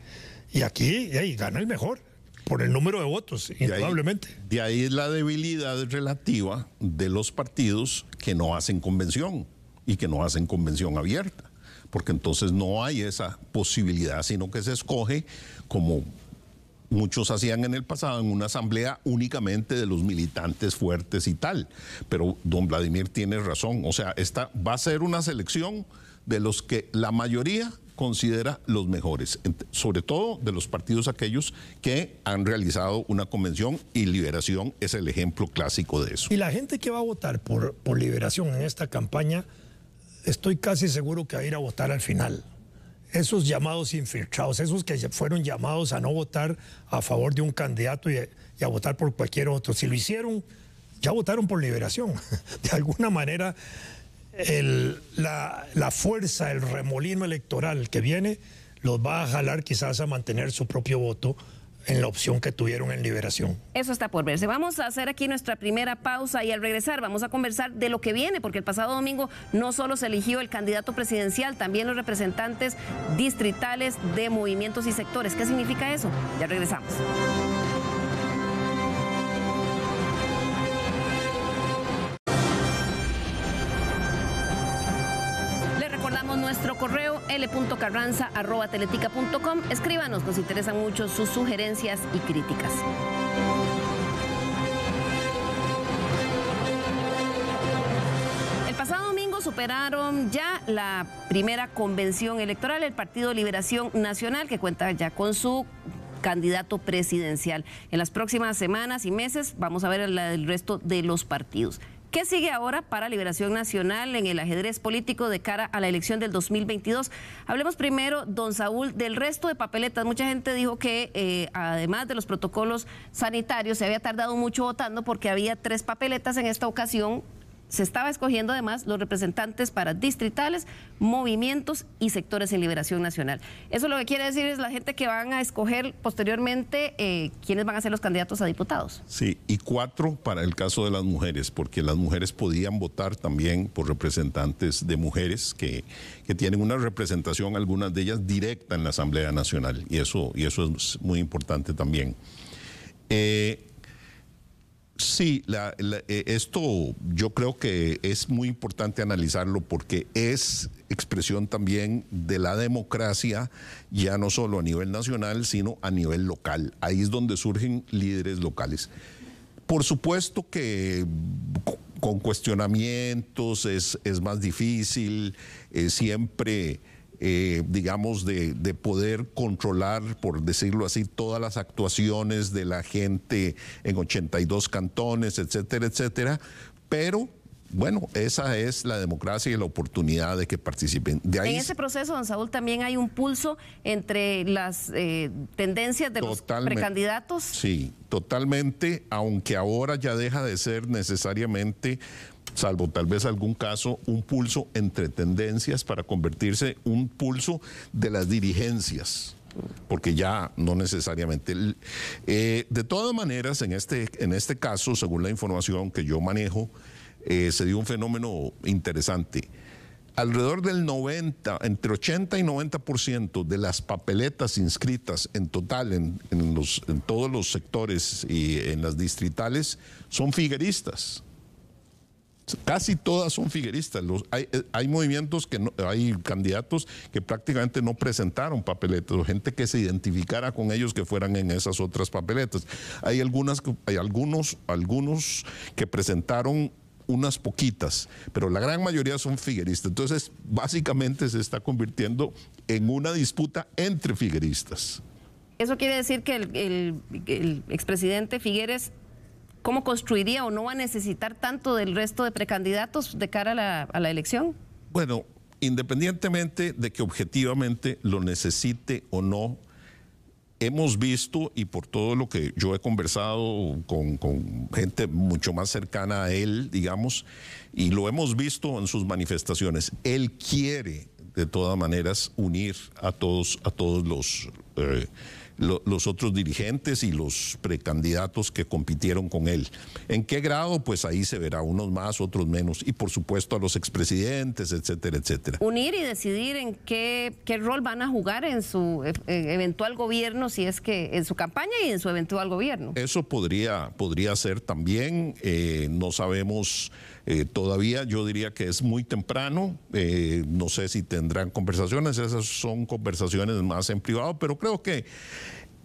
Y aquí ahí, gana el mejor por el número de votos, indudablemente. de ahí es la debilidad relativa de los partidos que no hacen convención y que no hacen convención abierta porque entonces no hay esa posibilidad, sino que se escoge como muchos hacían en el pasado, en una asamblea únicamente de los militantes fuertes y tal. Pero don Vladimir tiene razón, o sea, esta va a ser una selección de los que la mayoría considera los mejores, sobre todo de los partidos aquellos que han realizado una convención y Liberación es el ejemplo clásico de eso. Y la gente que va a votar por, por Liberación en esta campaña estoy casi seguro que va a ir a votar al final. Esos llamados infiltrados, esos que fueron llamados a no votar a favor de un candidato y a, votar por cualquier otro, si lo hicieron, ya votaron por liberación. De alguna manera, la, fuerza, el remolino electoral que viene, los va a jalar quizás a mantener su propio voto en la opción que tuvieron en liberación. Eso está por verse. Vamos a hacer aquí nuestra primera pausa y al regresar vamos a conversar de lo que viene, porque el pasado domingo no solo se eligió el candidato presidencial, también los representantes distritales de movimientos y sectores. ¿Qué significa eso? Ya regresamos. l.carranza.teletica.com. Escríbanos, nos interesan mucho sus sugerencias y críticas. El pasado domingo superaron ya la primera convención electoral, el Partido Liberación Nacional, que cuenta ya con su candidato presidencial. En las próximas semanas y meses vamos a ver el resto de los partidos. ¿Qué sigue ahora para Liberación Nacional en el ajedrez político de cara a la elección del 2022? Hablemos primero, don Saúl, del resto de papeletas. Mucha gente dijo que eh, además de los protocolos sanitarios se había tardado mucho votando porque había tres papeletas en esta ocasión se estaba escogiendo además los representantes para distritales, movimientos y sectores en liberación nacional. Eso lo que quiere decir es la gente que van a escoger posteriormente eh, quiénes van a ser los candidatos a diputados. Sí, y cuatro para el caso de las mujeres, porque las mujeres podían votar también por representantes de mujeres que, que tienen una representación, algunas de ellas directa en la Asamblea Nacional, y eso, y eso es muy importante también. Eh, Sí, eh, esto yo creo que es muy importante analizarlo porque es expresión también de la democracia, ya no solo a nivel nacional, sino a nivel local. Ahí es donde surgen líderes locales. Por supuesto que con cuestionamientos es, más difícil, eh, siempre eh, digamos, de, poder controlar, por decirlo así, todas las actuaciones de la gente en 82 cantones, etcétera, etcétera. Pero, bueno, esa es la democracia y la oportunidad de que participen. De ahí... En ese proceso, don Saúl, también hay un pulso entre las eh, tendencias de los precandidatos. Sí, totalmente, aunque ahora ya deja de ser necesariamente salvo tal vez algún caso, un pulso entre tendencias para convertirse un pulso de las dirigencias porque ya no necesariamente. Eh, de todas maneras, en este, en este caso, según la información que yo manejo, eh, se dio un fenómeno interesante. Alrededor del 90, entre 80 y 90% de las papeletas inscritas en total en, en todos los sectores y en las distritales son figueristas. Casi todas son figueristas. Eh, hay, movimientos que no, hay candidatos que prácticamente no presentaron papeletas, o gente que se identificara con ellos que fueran en esas otras papeletas. Hay algunas, algunos, algunos que presentaron unas poquitas, pero la gran mayoría son figueristas. Entonces, básicamente se está convirtiendo en una disputa entre figueristas. Eso quiere decir que el, el expresidente Figueres cómo construiría o no va a necesitar tanto del resto de precandidatos de cara a la, elección? Bueno, independientemente de que objetivamente lo necesite o no, hemos visto y por todo lo que yo he conversado con, gente mucho más cercana a él, digamos, y lo hemos visto en sus manifestaciones, él quiere de todas maneras unir a todos, a todos los... Eh, los otros dirigentes y los precandidatos que compitieron con él. ¿En qué grado? Pues ahí se verá, unos más, otros menos, y por supuesto a los expresidentes, etcétera, etcétera. Unir y decidir en qué, qué rol van a jugar en su eh, eh, eventual gobierno, si es que en su campaña y en su eventual gobierno. Eso podría, podría ser también, eh, no sabemos eh, todavía yo diría que es muy temprano, eh, no sé si tendrán conversaciones, esas son conversaciones más en privado, pero creo que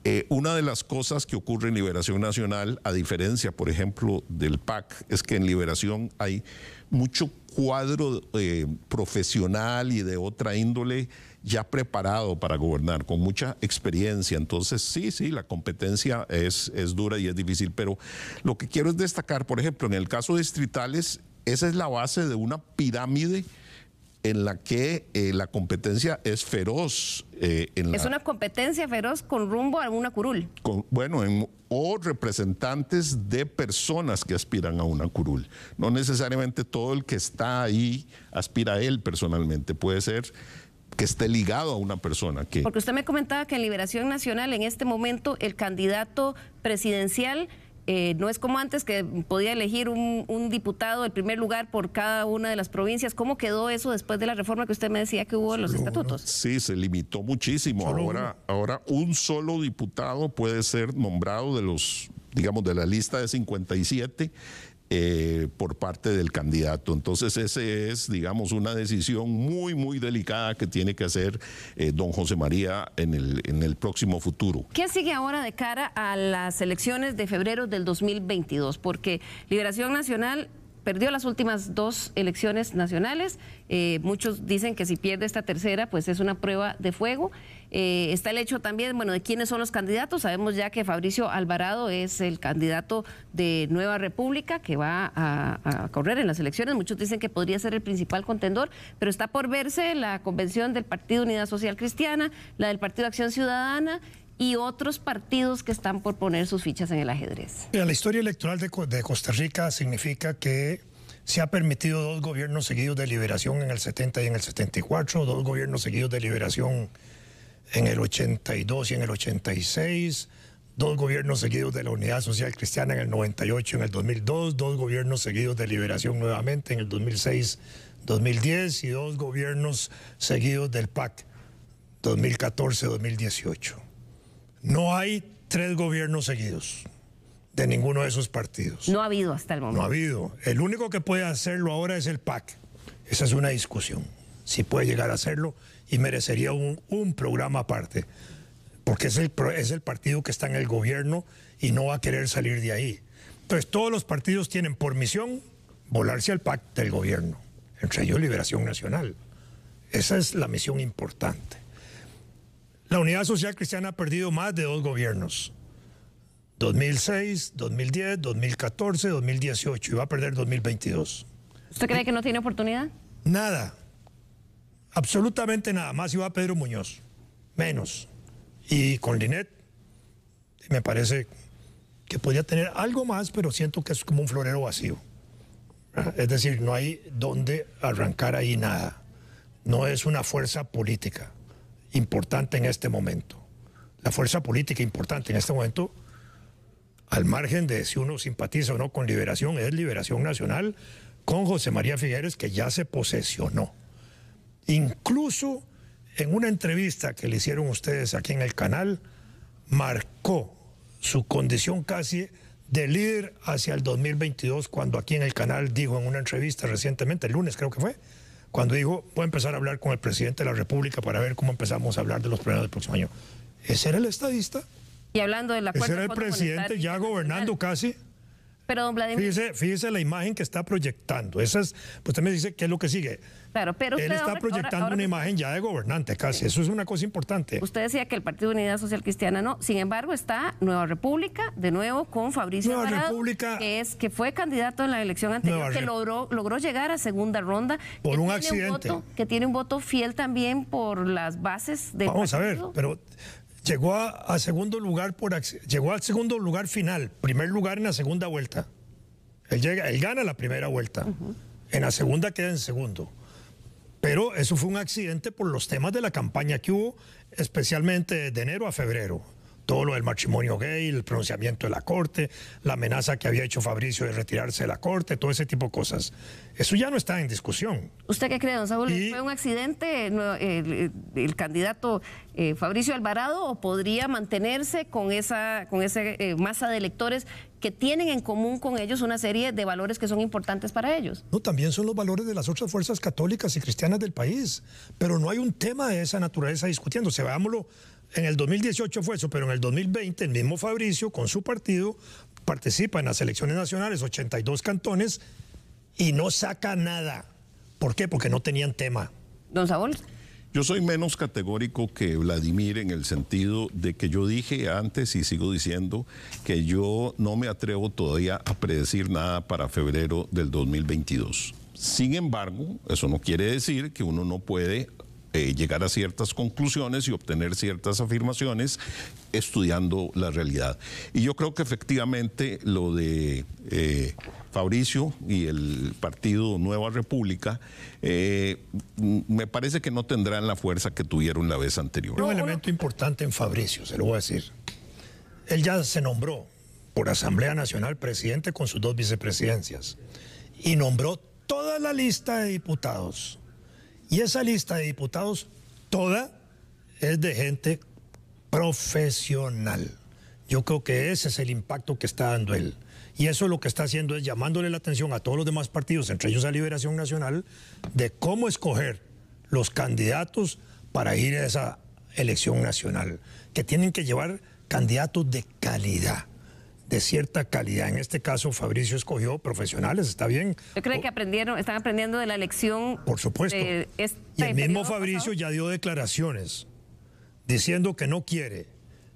eh, una de las cosas que ocurre en Liberación Nacional, a diferencia, por ejemplo, del PAC, es que en Liberación hay mucho cuadro profesional y de otra índole ya preparado para gobernar, con mucha experiencia. Entonces, sí, sí, la competencia es, es dura y es difícil, pero lo que quiero es destacar, por ejemplo, en el caso de distritales, esa es la base de una pirámide en la que eh, la competencia es feroz. Eh, es una competencia feroz con rumbo a una curul. bueno, o representantes de personas que aspiran a una curul. No necesariamente todo el que está ahí aspira a él personalmente, puede ser que esté ligado a una persona. Que... Porque usted me comentaba que en Liberación Nacional en este momento el candidato presidencial eh, no es como antes que podía elegir un, diputado el primer lugar por cada una de las provincias. ¿Cómo quedó eso después de la reforma que usted me decía que hubo en los estatutos? Sí, se limitó muchísimo. ahora, ahora un solo diputado puede ser nombrado de los, digamos, de la lista de 57 eh, por parte del candidato. Entonces esa es, digamos, una decisión muy, muy delicada que tiene que hacer eh, don José María en el, en el próximo futuro. ¿Qué sigue ahora de cara a las elecciones de febrero del 2022? Porque Liberación Nacional perdió las últimas dos elecciones nacionales. Eh, muchos dicen que si pierde esta tercera, pues es una prueba de fuego. Eh, está el hecho también, bueno, de quiénes son los candidatos. Sabemos ya que Fabricio Alvarado es el candidato de Nueva República que va a, a correr en las elecciones. Muchos dicen que podría ser el principal contendor, pero está por verse la convención del Partido Unidad Social Cristiana, la del Partido Acción Ciudadana y otros partidos que están por poner sus fichas en el ajedrez. la historia electoral de, Costa Rica significa que se ha permitido dos gobiernos seguidos de liberación en el 70 y en el 74, dos gobiernos seguidos de liberación en el 82 y en el 86, dos gobiernos seguidos de la Unidad Social Cristiana en el 98 y en el 2002, dos gobiernos seguidos de liberación nuevamente en el 2006, 2010 y dos gobiernos seguidos del PAC 2014-2018. No hay tres gobiernos seguidos de ninguno de esos partidos. No ha habido hasta el momento. No ha habido. El único que puede hacerlo ahora es el PAC. Esa es una discusión. Si puede llegar a hacerlo y merecería un, programa aparte. Porque es el, es el partido que está en el gobierno y no va a querer salir de ahí. Entonces todos los partidos tienen por misión volarse al PAC del gobierno. Entre ellos Liberación Nacional. Esa es la misión importante. La Unidad Social Cristiana ha perdido más de dos gobiernos. 2006, 2010, 2014, 2018 y va a perder 2022. ¿Usted cree que no tiene oportunidad? Nada. Absolutamente nada. Más iba Pedro Muñoz. Menos. Y con Linet me parece que podía tener algo más, pero siento que es como un florero vacío. Es decir, no hay dónde arrancar ahí nada. No es una fuerza política importante en este momento, la fuerza política importante en este momento, al margen de si uno simpatiza o no con Liberación, es Liberación Nacional, con José María Figueres, que ya se posesionó. Incluso en una entrevista que le hicieron ustedes aquí en el canal, marcó su condición casi de líder hacia el 2022, cuando aquí en el canal dijo en una entrevista recientemente, el lunes creo que fue, cuando dijo, voy a empezar a hablar con el presidente de la República para ver cómo empezamos a hablar de los problemas del próximo año. Ese era el estadista. Y hablando de la Ese era el presidente ya gobernando casi. Pero don Vladimir... Fíjese, la imagen que está proyectando. Esa es, pues usted me dice qué es lo que sigue pero Él está proyectando una imagen ya de gobernante casi, eso es una cosa importante. Usted decía que el Partido Unidad Social Cristiana no, sin embargo está Nueva República, de nuevo con Fabricio Nueva que, es, que fue candidato en la elección anterior, que logró, logró llegar a segunda ronda. Por un accidente. que tiene un voto fiel también por las bases de... Vamos a ver, pero llegó a, segundo lugar por llegó al segundo lugar final, primer lugar en la segunda vuelta. Él, llega, él gana la primera vuelta, en la segunda queda en segundo pero eso fue un accidente por los temas de la campaña que hubo, especialmente de enero a febrero. Todo lo del matrimonio gay, el pronunciamiento de la corte, la amenaza que había hecho Fabricio de retirarse de la corte, todo ese tipo de cosas. Eso ya no está en discusión. ¿Usted qué cree, don Saúl? ¿Fue un accidente el, candidato eh, Fabricio Alvarado o podría mantenerse con esa, con esa eh, masa de electores que tienen en común con ellos una serie de valores que son importantes para ellos. No, también son los valores de las otras fuerzas católicas y cristianas del país, pero no hay un tema de esa naturaleza discutiéndose, veámoslo. En el 2018 fue eso, pero en el 2020 el mismo Fabricio con su partido participa en las elecciones nacionales, 82 cantones, y no saca nada. ¿Por qué? Porque no tenían tema. Don Saúl, yo soy menos categórico que Vladimir en el sentido de que yo dije antes y sigo diciendo que yo no me atrevo todavía a predecir nada para febrero del 2022. Sin embargo, eso no quiere decir que uno no puede eh, llegar a ciertas conclusiones y obtener ciertas afirmaciones estudiando la realidad. Y yo creo que efectivamente lo de eh, Fabricio y el partido Nueva República eh, mm, me parece que no tendrán la fuerza que tuvieron la vez anterior. un elemento importante en Fabricio, se lo voy a decir. Él ya se nombró por Asamblea Nacional presidente con sus dos vicepresidencias y nombró toda la lista de diputados y esa lista de diputados, toda, es de gente profesional. Yo creo que ese es el impacto que está dando él. Y eso lo que está haciendo es llamándole la atención a todos los demás partidos, entre ellos a Liberación Nacional, de cómo escoger los candidatos para ir a esa elección nacional, que tienen que llevar candidatos de calidad de cierta calidad. En este caso, Fabricio escogió profesionales, está bien. ¿Yo creo que aprendieron, están aprendiendo de la lección. Por supuesto. y el este mismo Fabricio ya dio declaraciones diciendo que no quiere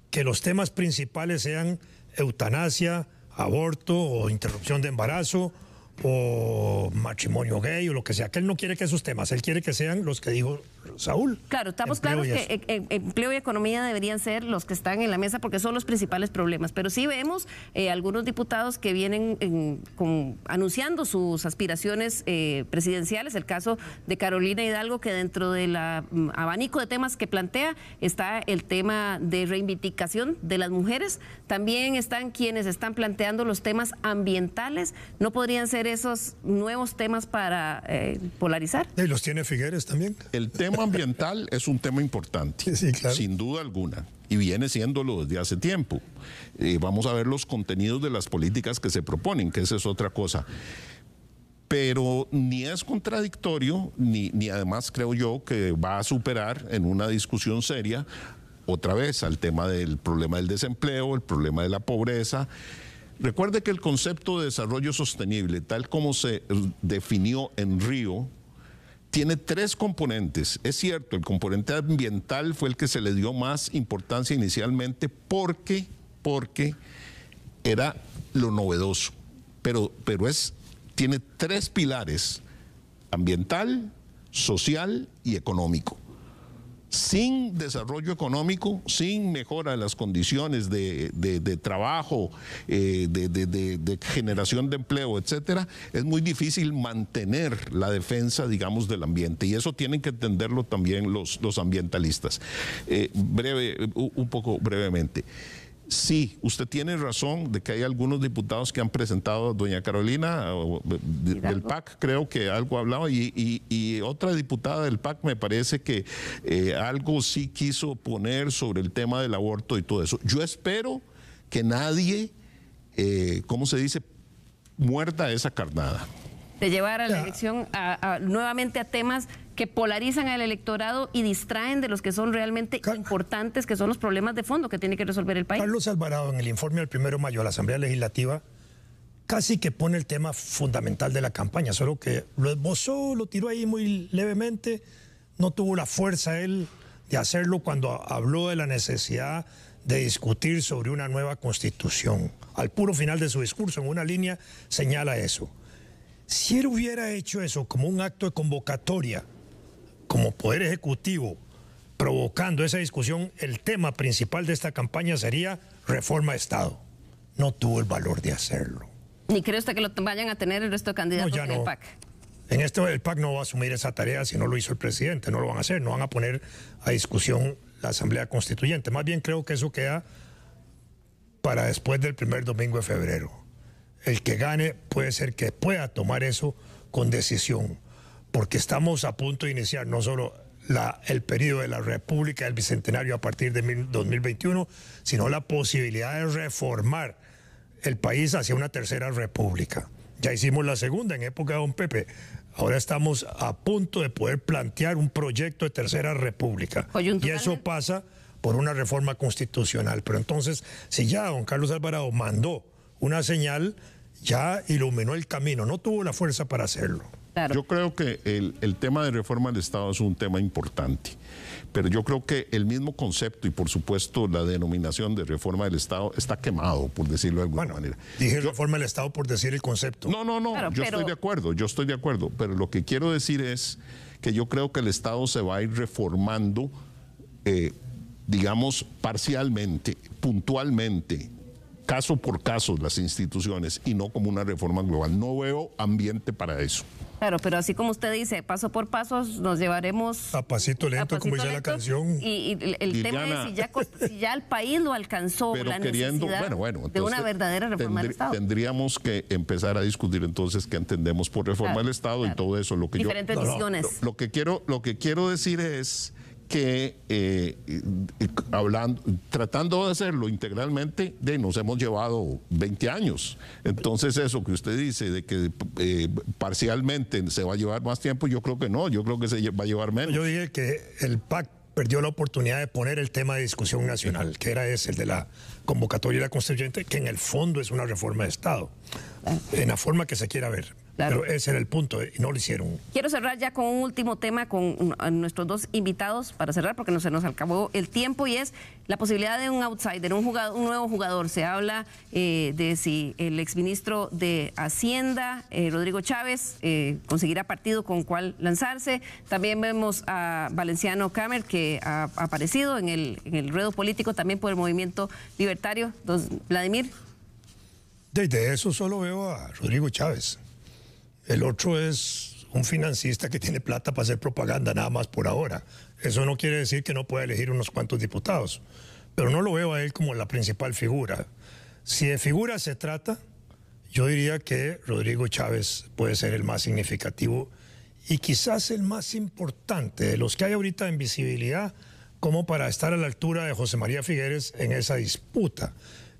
que los temas principales sean eutanasia, aborto o interrupción de embarazo o matrimonio gay o lo que sea, que él no quiere que esos temas, él quiere que sean los que dijo Saúl. Claro, estamos claros que e-, e-, empleo y economía deberían ser los que están en la mesa porque son los principales problemas. Pero sí vemos eh, algunos diputados que vienen con, anunciando sus aspiraciones eh, presidenciales. El caso de Carolina Hidalgo, que dentro del mm, abanico de temas que plantea está el tema de reivindicación de las mujeres. También están quienes están planteando los temas ambientales. ¿No podrían ser esos nuevos temas para eh, polarizar? Y los tiene Figueres también. El tema ambiental es un tema importante, sin duda alguna, y viene siéndolo desde hace tiempo. Eh, vamos a ver los contenidos de las políticas que se proponen, que esa es otra cosa. Pero ni es contradictorio, ni, ni además creo yo que va a superar en una discusión seria otra vez al tema del problema del desempleo, el problema de la pobreza. Recuerde que el concepto de desarrollo sostenible, tal como se definió en Río, tiene tres componentes. Es cierto, el componente ambiental fue el que se le dio más importancia inicialmente porque, porque era lo novedoso. Pero, pero es, tiene tres pilares, ambiental, social y económico sin desarrollo económico, sin mejora de las condiciones de, trabajo, eh, de, generación de empleo, etcétera, es muy difícil mantener la defensa, digamos, del ambiente. Y eso tienen que entenderlo también los, ambientalistas. Eh, breve, eh, un poco brevemente. Sí, usted tiene razón de que hay algunos diputados que han presentado, doña Carolina del PAC, creo que algo ha hablado, y, otra diputada del PAC me parece que eh, algo sí quiso poner sobre el tema del aborto y todo eso. Yo espero que nadie, eh, ¿cómo se dice?, muerda esa carnada. De llevar a la elección nuevamente a temas que polarizan al electorado y distraen de los que son realmente importantes, que son los problemas de fondo que tiene que resolver el país. Carlos Alvarado, en el informe del primero de mayo a la Asamblea Legislativa, casi que pone el tema fundamental de la campaña, solo que lo esbozó, lo tiró ahí muy levemente, no tuvo la fuerza él de hacerlo cuando habló de la necesidad de discutir sobre una nueva constitución. Al puro final de su discurso, en una línea, señala eso. Si él hubiera hecho eso como un acto de convocatoria, como Poder Ejecutivo provocando esa discusión, el tema principal de esta campaña sería reforma de Estado. No tuvo el valor de hacerlo. ¿Ni cree usted que lo vayan a tener el resto de candidatos en PAC? En esto el PAC no va a asumir esa tarea si no lo hizo el presidente, no lo van a hacer, no van a poner a discusión la Asamblea Constituyente. Más bien creo que eso queda para después del primer domingo de febrero. El que gane puede ser que pueda tomar eso con decisión porque estamos a punto de iniciar no solo el periodo de la República del Bicentenario a partir de 2021, sino la posibilidad de reformar el país hacia una tercera república. Ya hicimos la segunda en época de don Pepe. Ahora estamos a punto de poder plantear un proyecto de tercera república. Y eso pasa por una reforma constitucional. Pero entonces, si ya don Carlos Alvarado mandó una señal, ya iluminó el camino, no tuvo la fuerza para hacerlo. Yo creo que el, tema de reforma del Estado es un tema importante, pero yo creo que el mismo concepto y por supuesto la denominación de reforma del Estado está quemado, por decirlo de alguna manera. Dije reforma del Estado por decir el concepto. No, no, no, yo estoy de acuerdo, yo estoy de acuerdo, pero lo que quiero decir es que yo creo que el Estado se va a ir reformando, eh, digamos, parcialmente, puntualmente, caso por caso las instituciones y no como una reforma global. No veo ambiente para eso. Claro, pero así como usted dice, paso por paso nos llevaremos... A pasito lento, como dice la canción. Y, el tema es si ya, el país lo alcanzó pero queriendo, de una verdadera reforma del Estado. Tendríamos que empezar a discutir entonces qué entendemos por reforma del Estado y todo eso. Lo que Diferentes yo, lo, que quiero, lo que quiero decir es que eh, hablando, tratando de hacerlo integralmente, de, nos hemos llevado 20 años. Entonces eso que usted dice de que eh, parcialmente se va a llevar más tiempo, yo creo que no, yo creo que se va a llevar menos. Yo dije que el PAC perdió la oportunidad de poner el tema de discusión nacional, que era ese, el de la convocatoria la constituyente, que en el fondo es una reforma de Estado, en la forma que se quiera ver pero ese era el punto eh, y no lo hicieron. Quiero cerrar ya con un último tema con nuestros dos invitados para cerrar porque no se nos acabó el tiempo y es la posibilidad de un outsider, un, jugador, un nuevo jugador. Se habla eh, de si el exministro de Hacienda, eh, Rodrigo Chávez, conseguirá partido con cuál lanzarse. También vemos a Valenciano Kamer, que ha aparecido en el, en el ruedo político también por el movimiento libertario. Vladimir. Desde eso solo veo a Rodrigo Chávez el otro es un financista que tiene plata para hacer propaganda nada más por ahora. Eso no quiere decir que no pueda elegir unos cuantos diputados, pero no lo veo a él como la principal figura. Si de figura se trata, yo diría que Rodrigo Chávez puede ser el más significativo y quizás el más importante de los que hay ahorita en visibilidad como para estar a la altura de José María Figueres en esa disputa.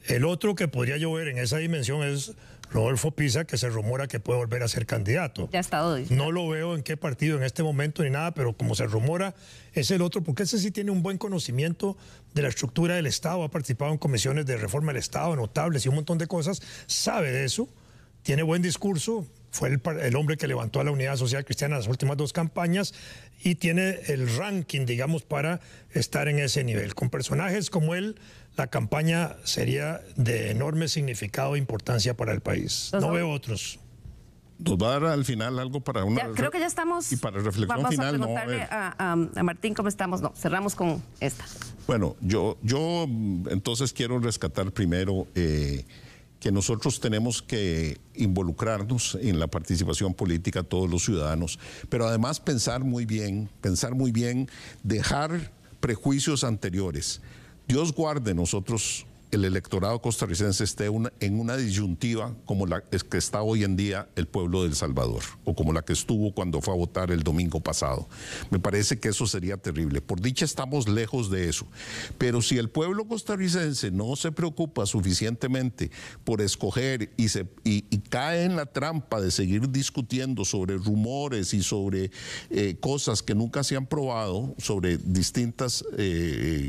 El otro que podría llover en esa dimensión es Rodolfo Pisa, que se rumora que puede volver a ser candidato. Ya está hoy. No lo veo en qué partido en este momento ni nada, pero como se rumora, es el otro, porque ese sí tiene un buen conocimiento de la estructura del Estado, ha participado en comisiones de reforma del Estado notables y un montón de cosas, sabe de eso, tiene buen discurso, fue el, hombre que levantó a la Unidad Social Cristiana en las últimas dos campañas y tiene el ranking, digamos, para estar en ese nivel. Con personajes como él, la campaña sería de enorme significado e importancia para el país. No veo otros nos va dar al final algo para una. Ya, creo que ya estamos. Y para reflexión vamos a preguntarle a, Martín cómo estamos. No, cerramos con esta. Bueno, yo, yo mm, entonces quiero rescatar primero eh, que nosotros tenemos que involucrarnos en la participación política todos los ciudadanos, pero además pensar muy bien, pensar muy bien, dejar prejuicios anteriores. Dios guarde, nosotros el electorado costarricense esté en una disyuntiva como la que está hoy en día el pueblo del Salvador o como la que estuvo cuando fue a votar el domingo pasado. Me parece que eso sería terrible. Por dicha estamos lejos de eso. Pero si el pueblo costarricense no se preocupa suficientemente por escoger y, se, y, cae en la trampa de seguir discutiendo sobre rumores y sobre eh, cosas que nunca se han probado, sobre distintos eh,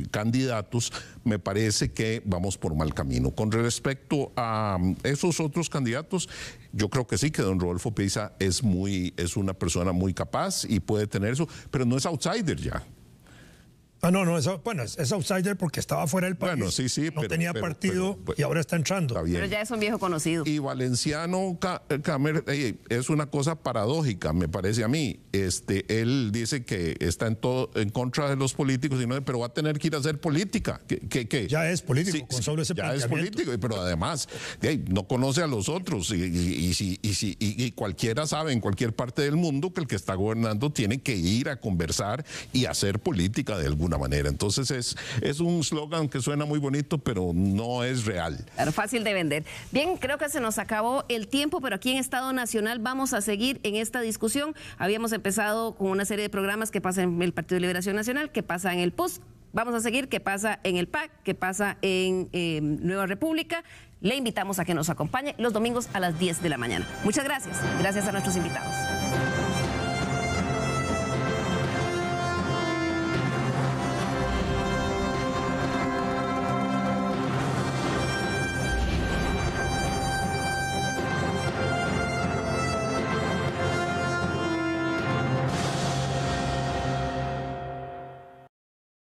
eh, candidatos, me parece que vamos por mal camino. Con respecto a um, esos otros candidatos, yo creo que sí, que don Rodolfo Pisa es, muy, es una persona muy capaz y puede tener eso, pero no es outsider ya. Ah, no, no, bueno, es, outsider porque estaba fuera del país. Bueno, sí, sí. No tenía partido y pues, ahora está entrando. pero ya es un viejo conocido. Y Valenciano eh, Camer es una cosa paradójica, me parece a mí. Este, él dice que está en todo en contra de los políticos, y no, pero va a tener que ir a hacer política. Que, ya es político, ese Ya es político, pero además no conoce a los otros. Y, y, y cualquiera sabe en cualquier parte del mundo que el que está gobernando tiene que ir a conversar y hacer política de algún manera. Entonces es, es un slogan que suena muy bonito, pero no es real. Claro, fácil de vender. Bien, creo que se nos acabó el tiempo, pero aquí en Estado Nacional vamos a seguir en esta discusión. Habíamos empezado con una serie de programas que pasan en el Partido de Liberación Nacional, que pasa en el PUS. Vamos a seguir qué pasa en el em, PAC, qué pasa en Nueva República. Le invitamos a que nos acompañe los domingos a las 10 de la mañana. Muchas gracias. Gracias a nuestros invitados.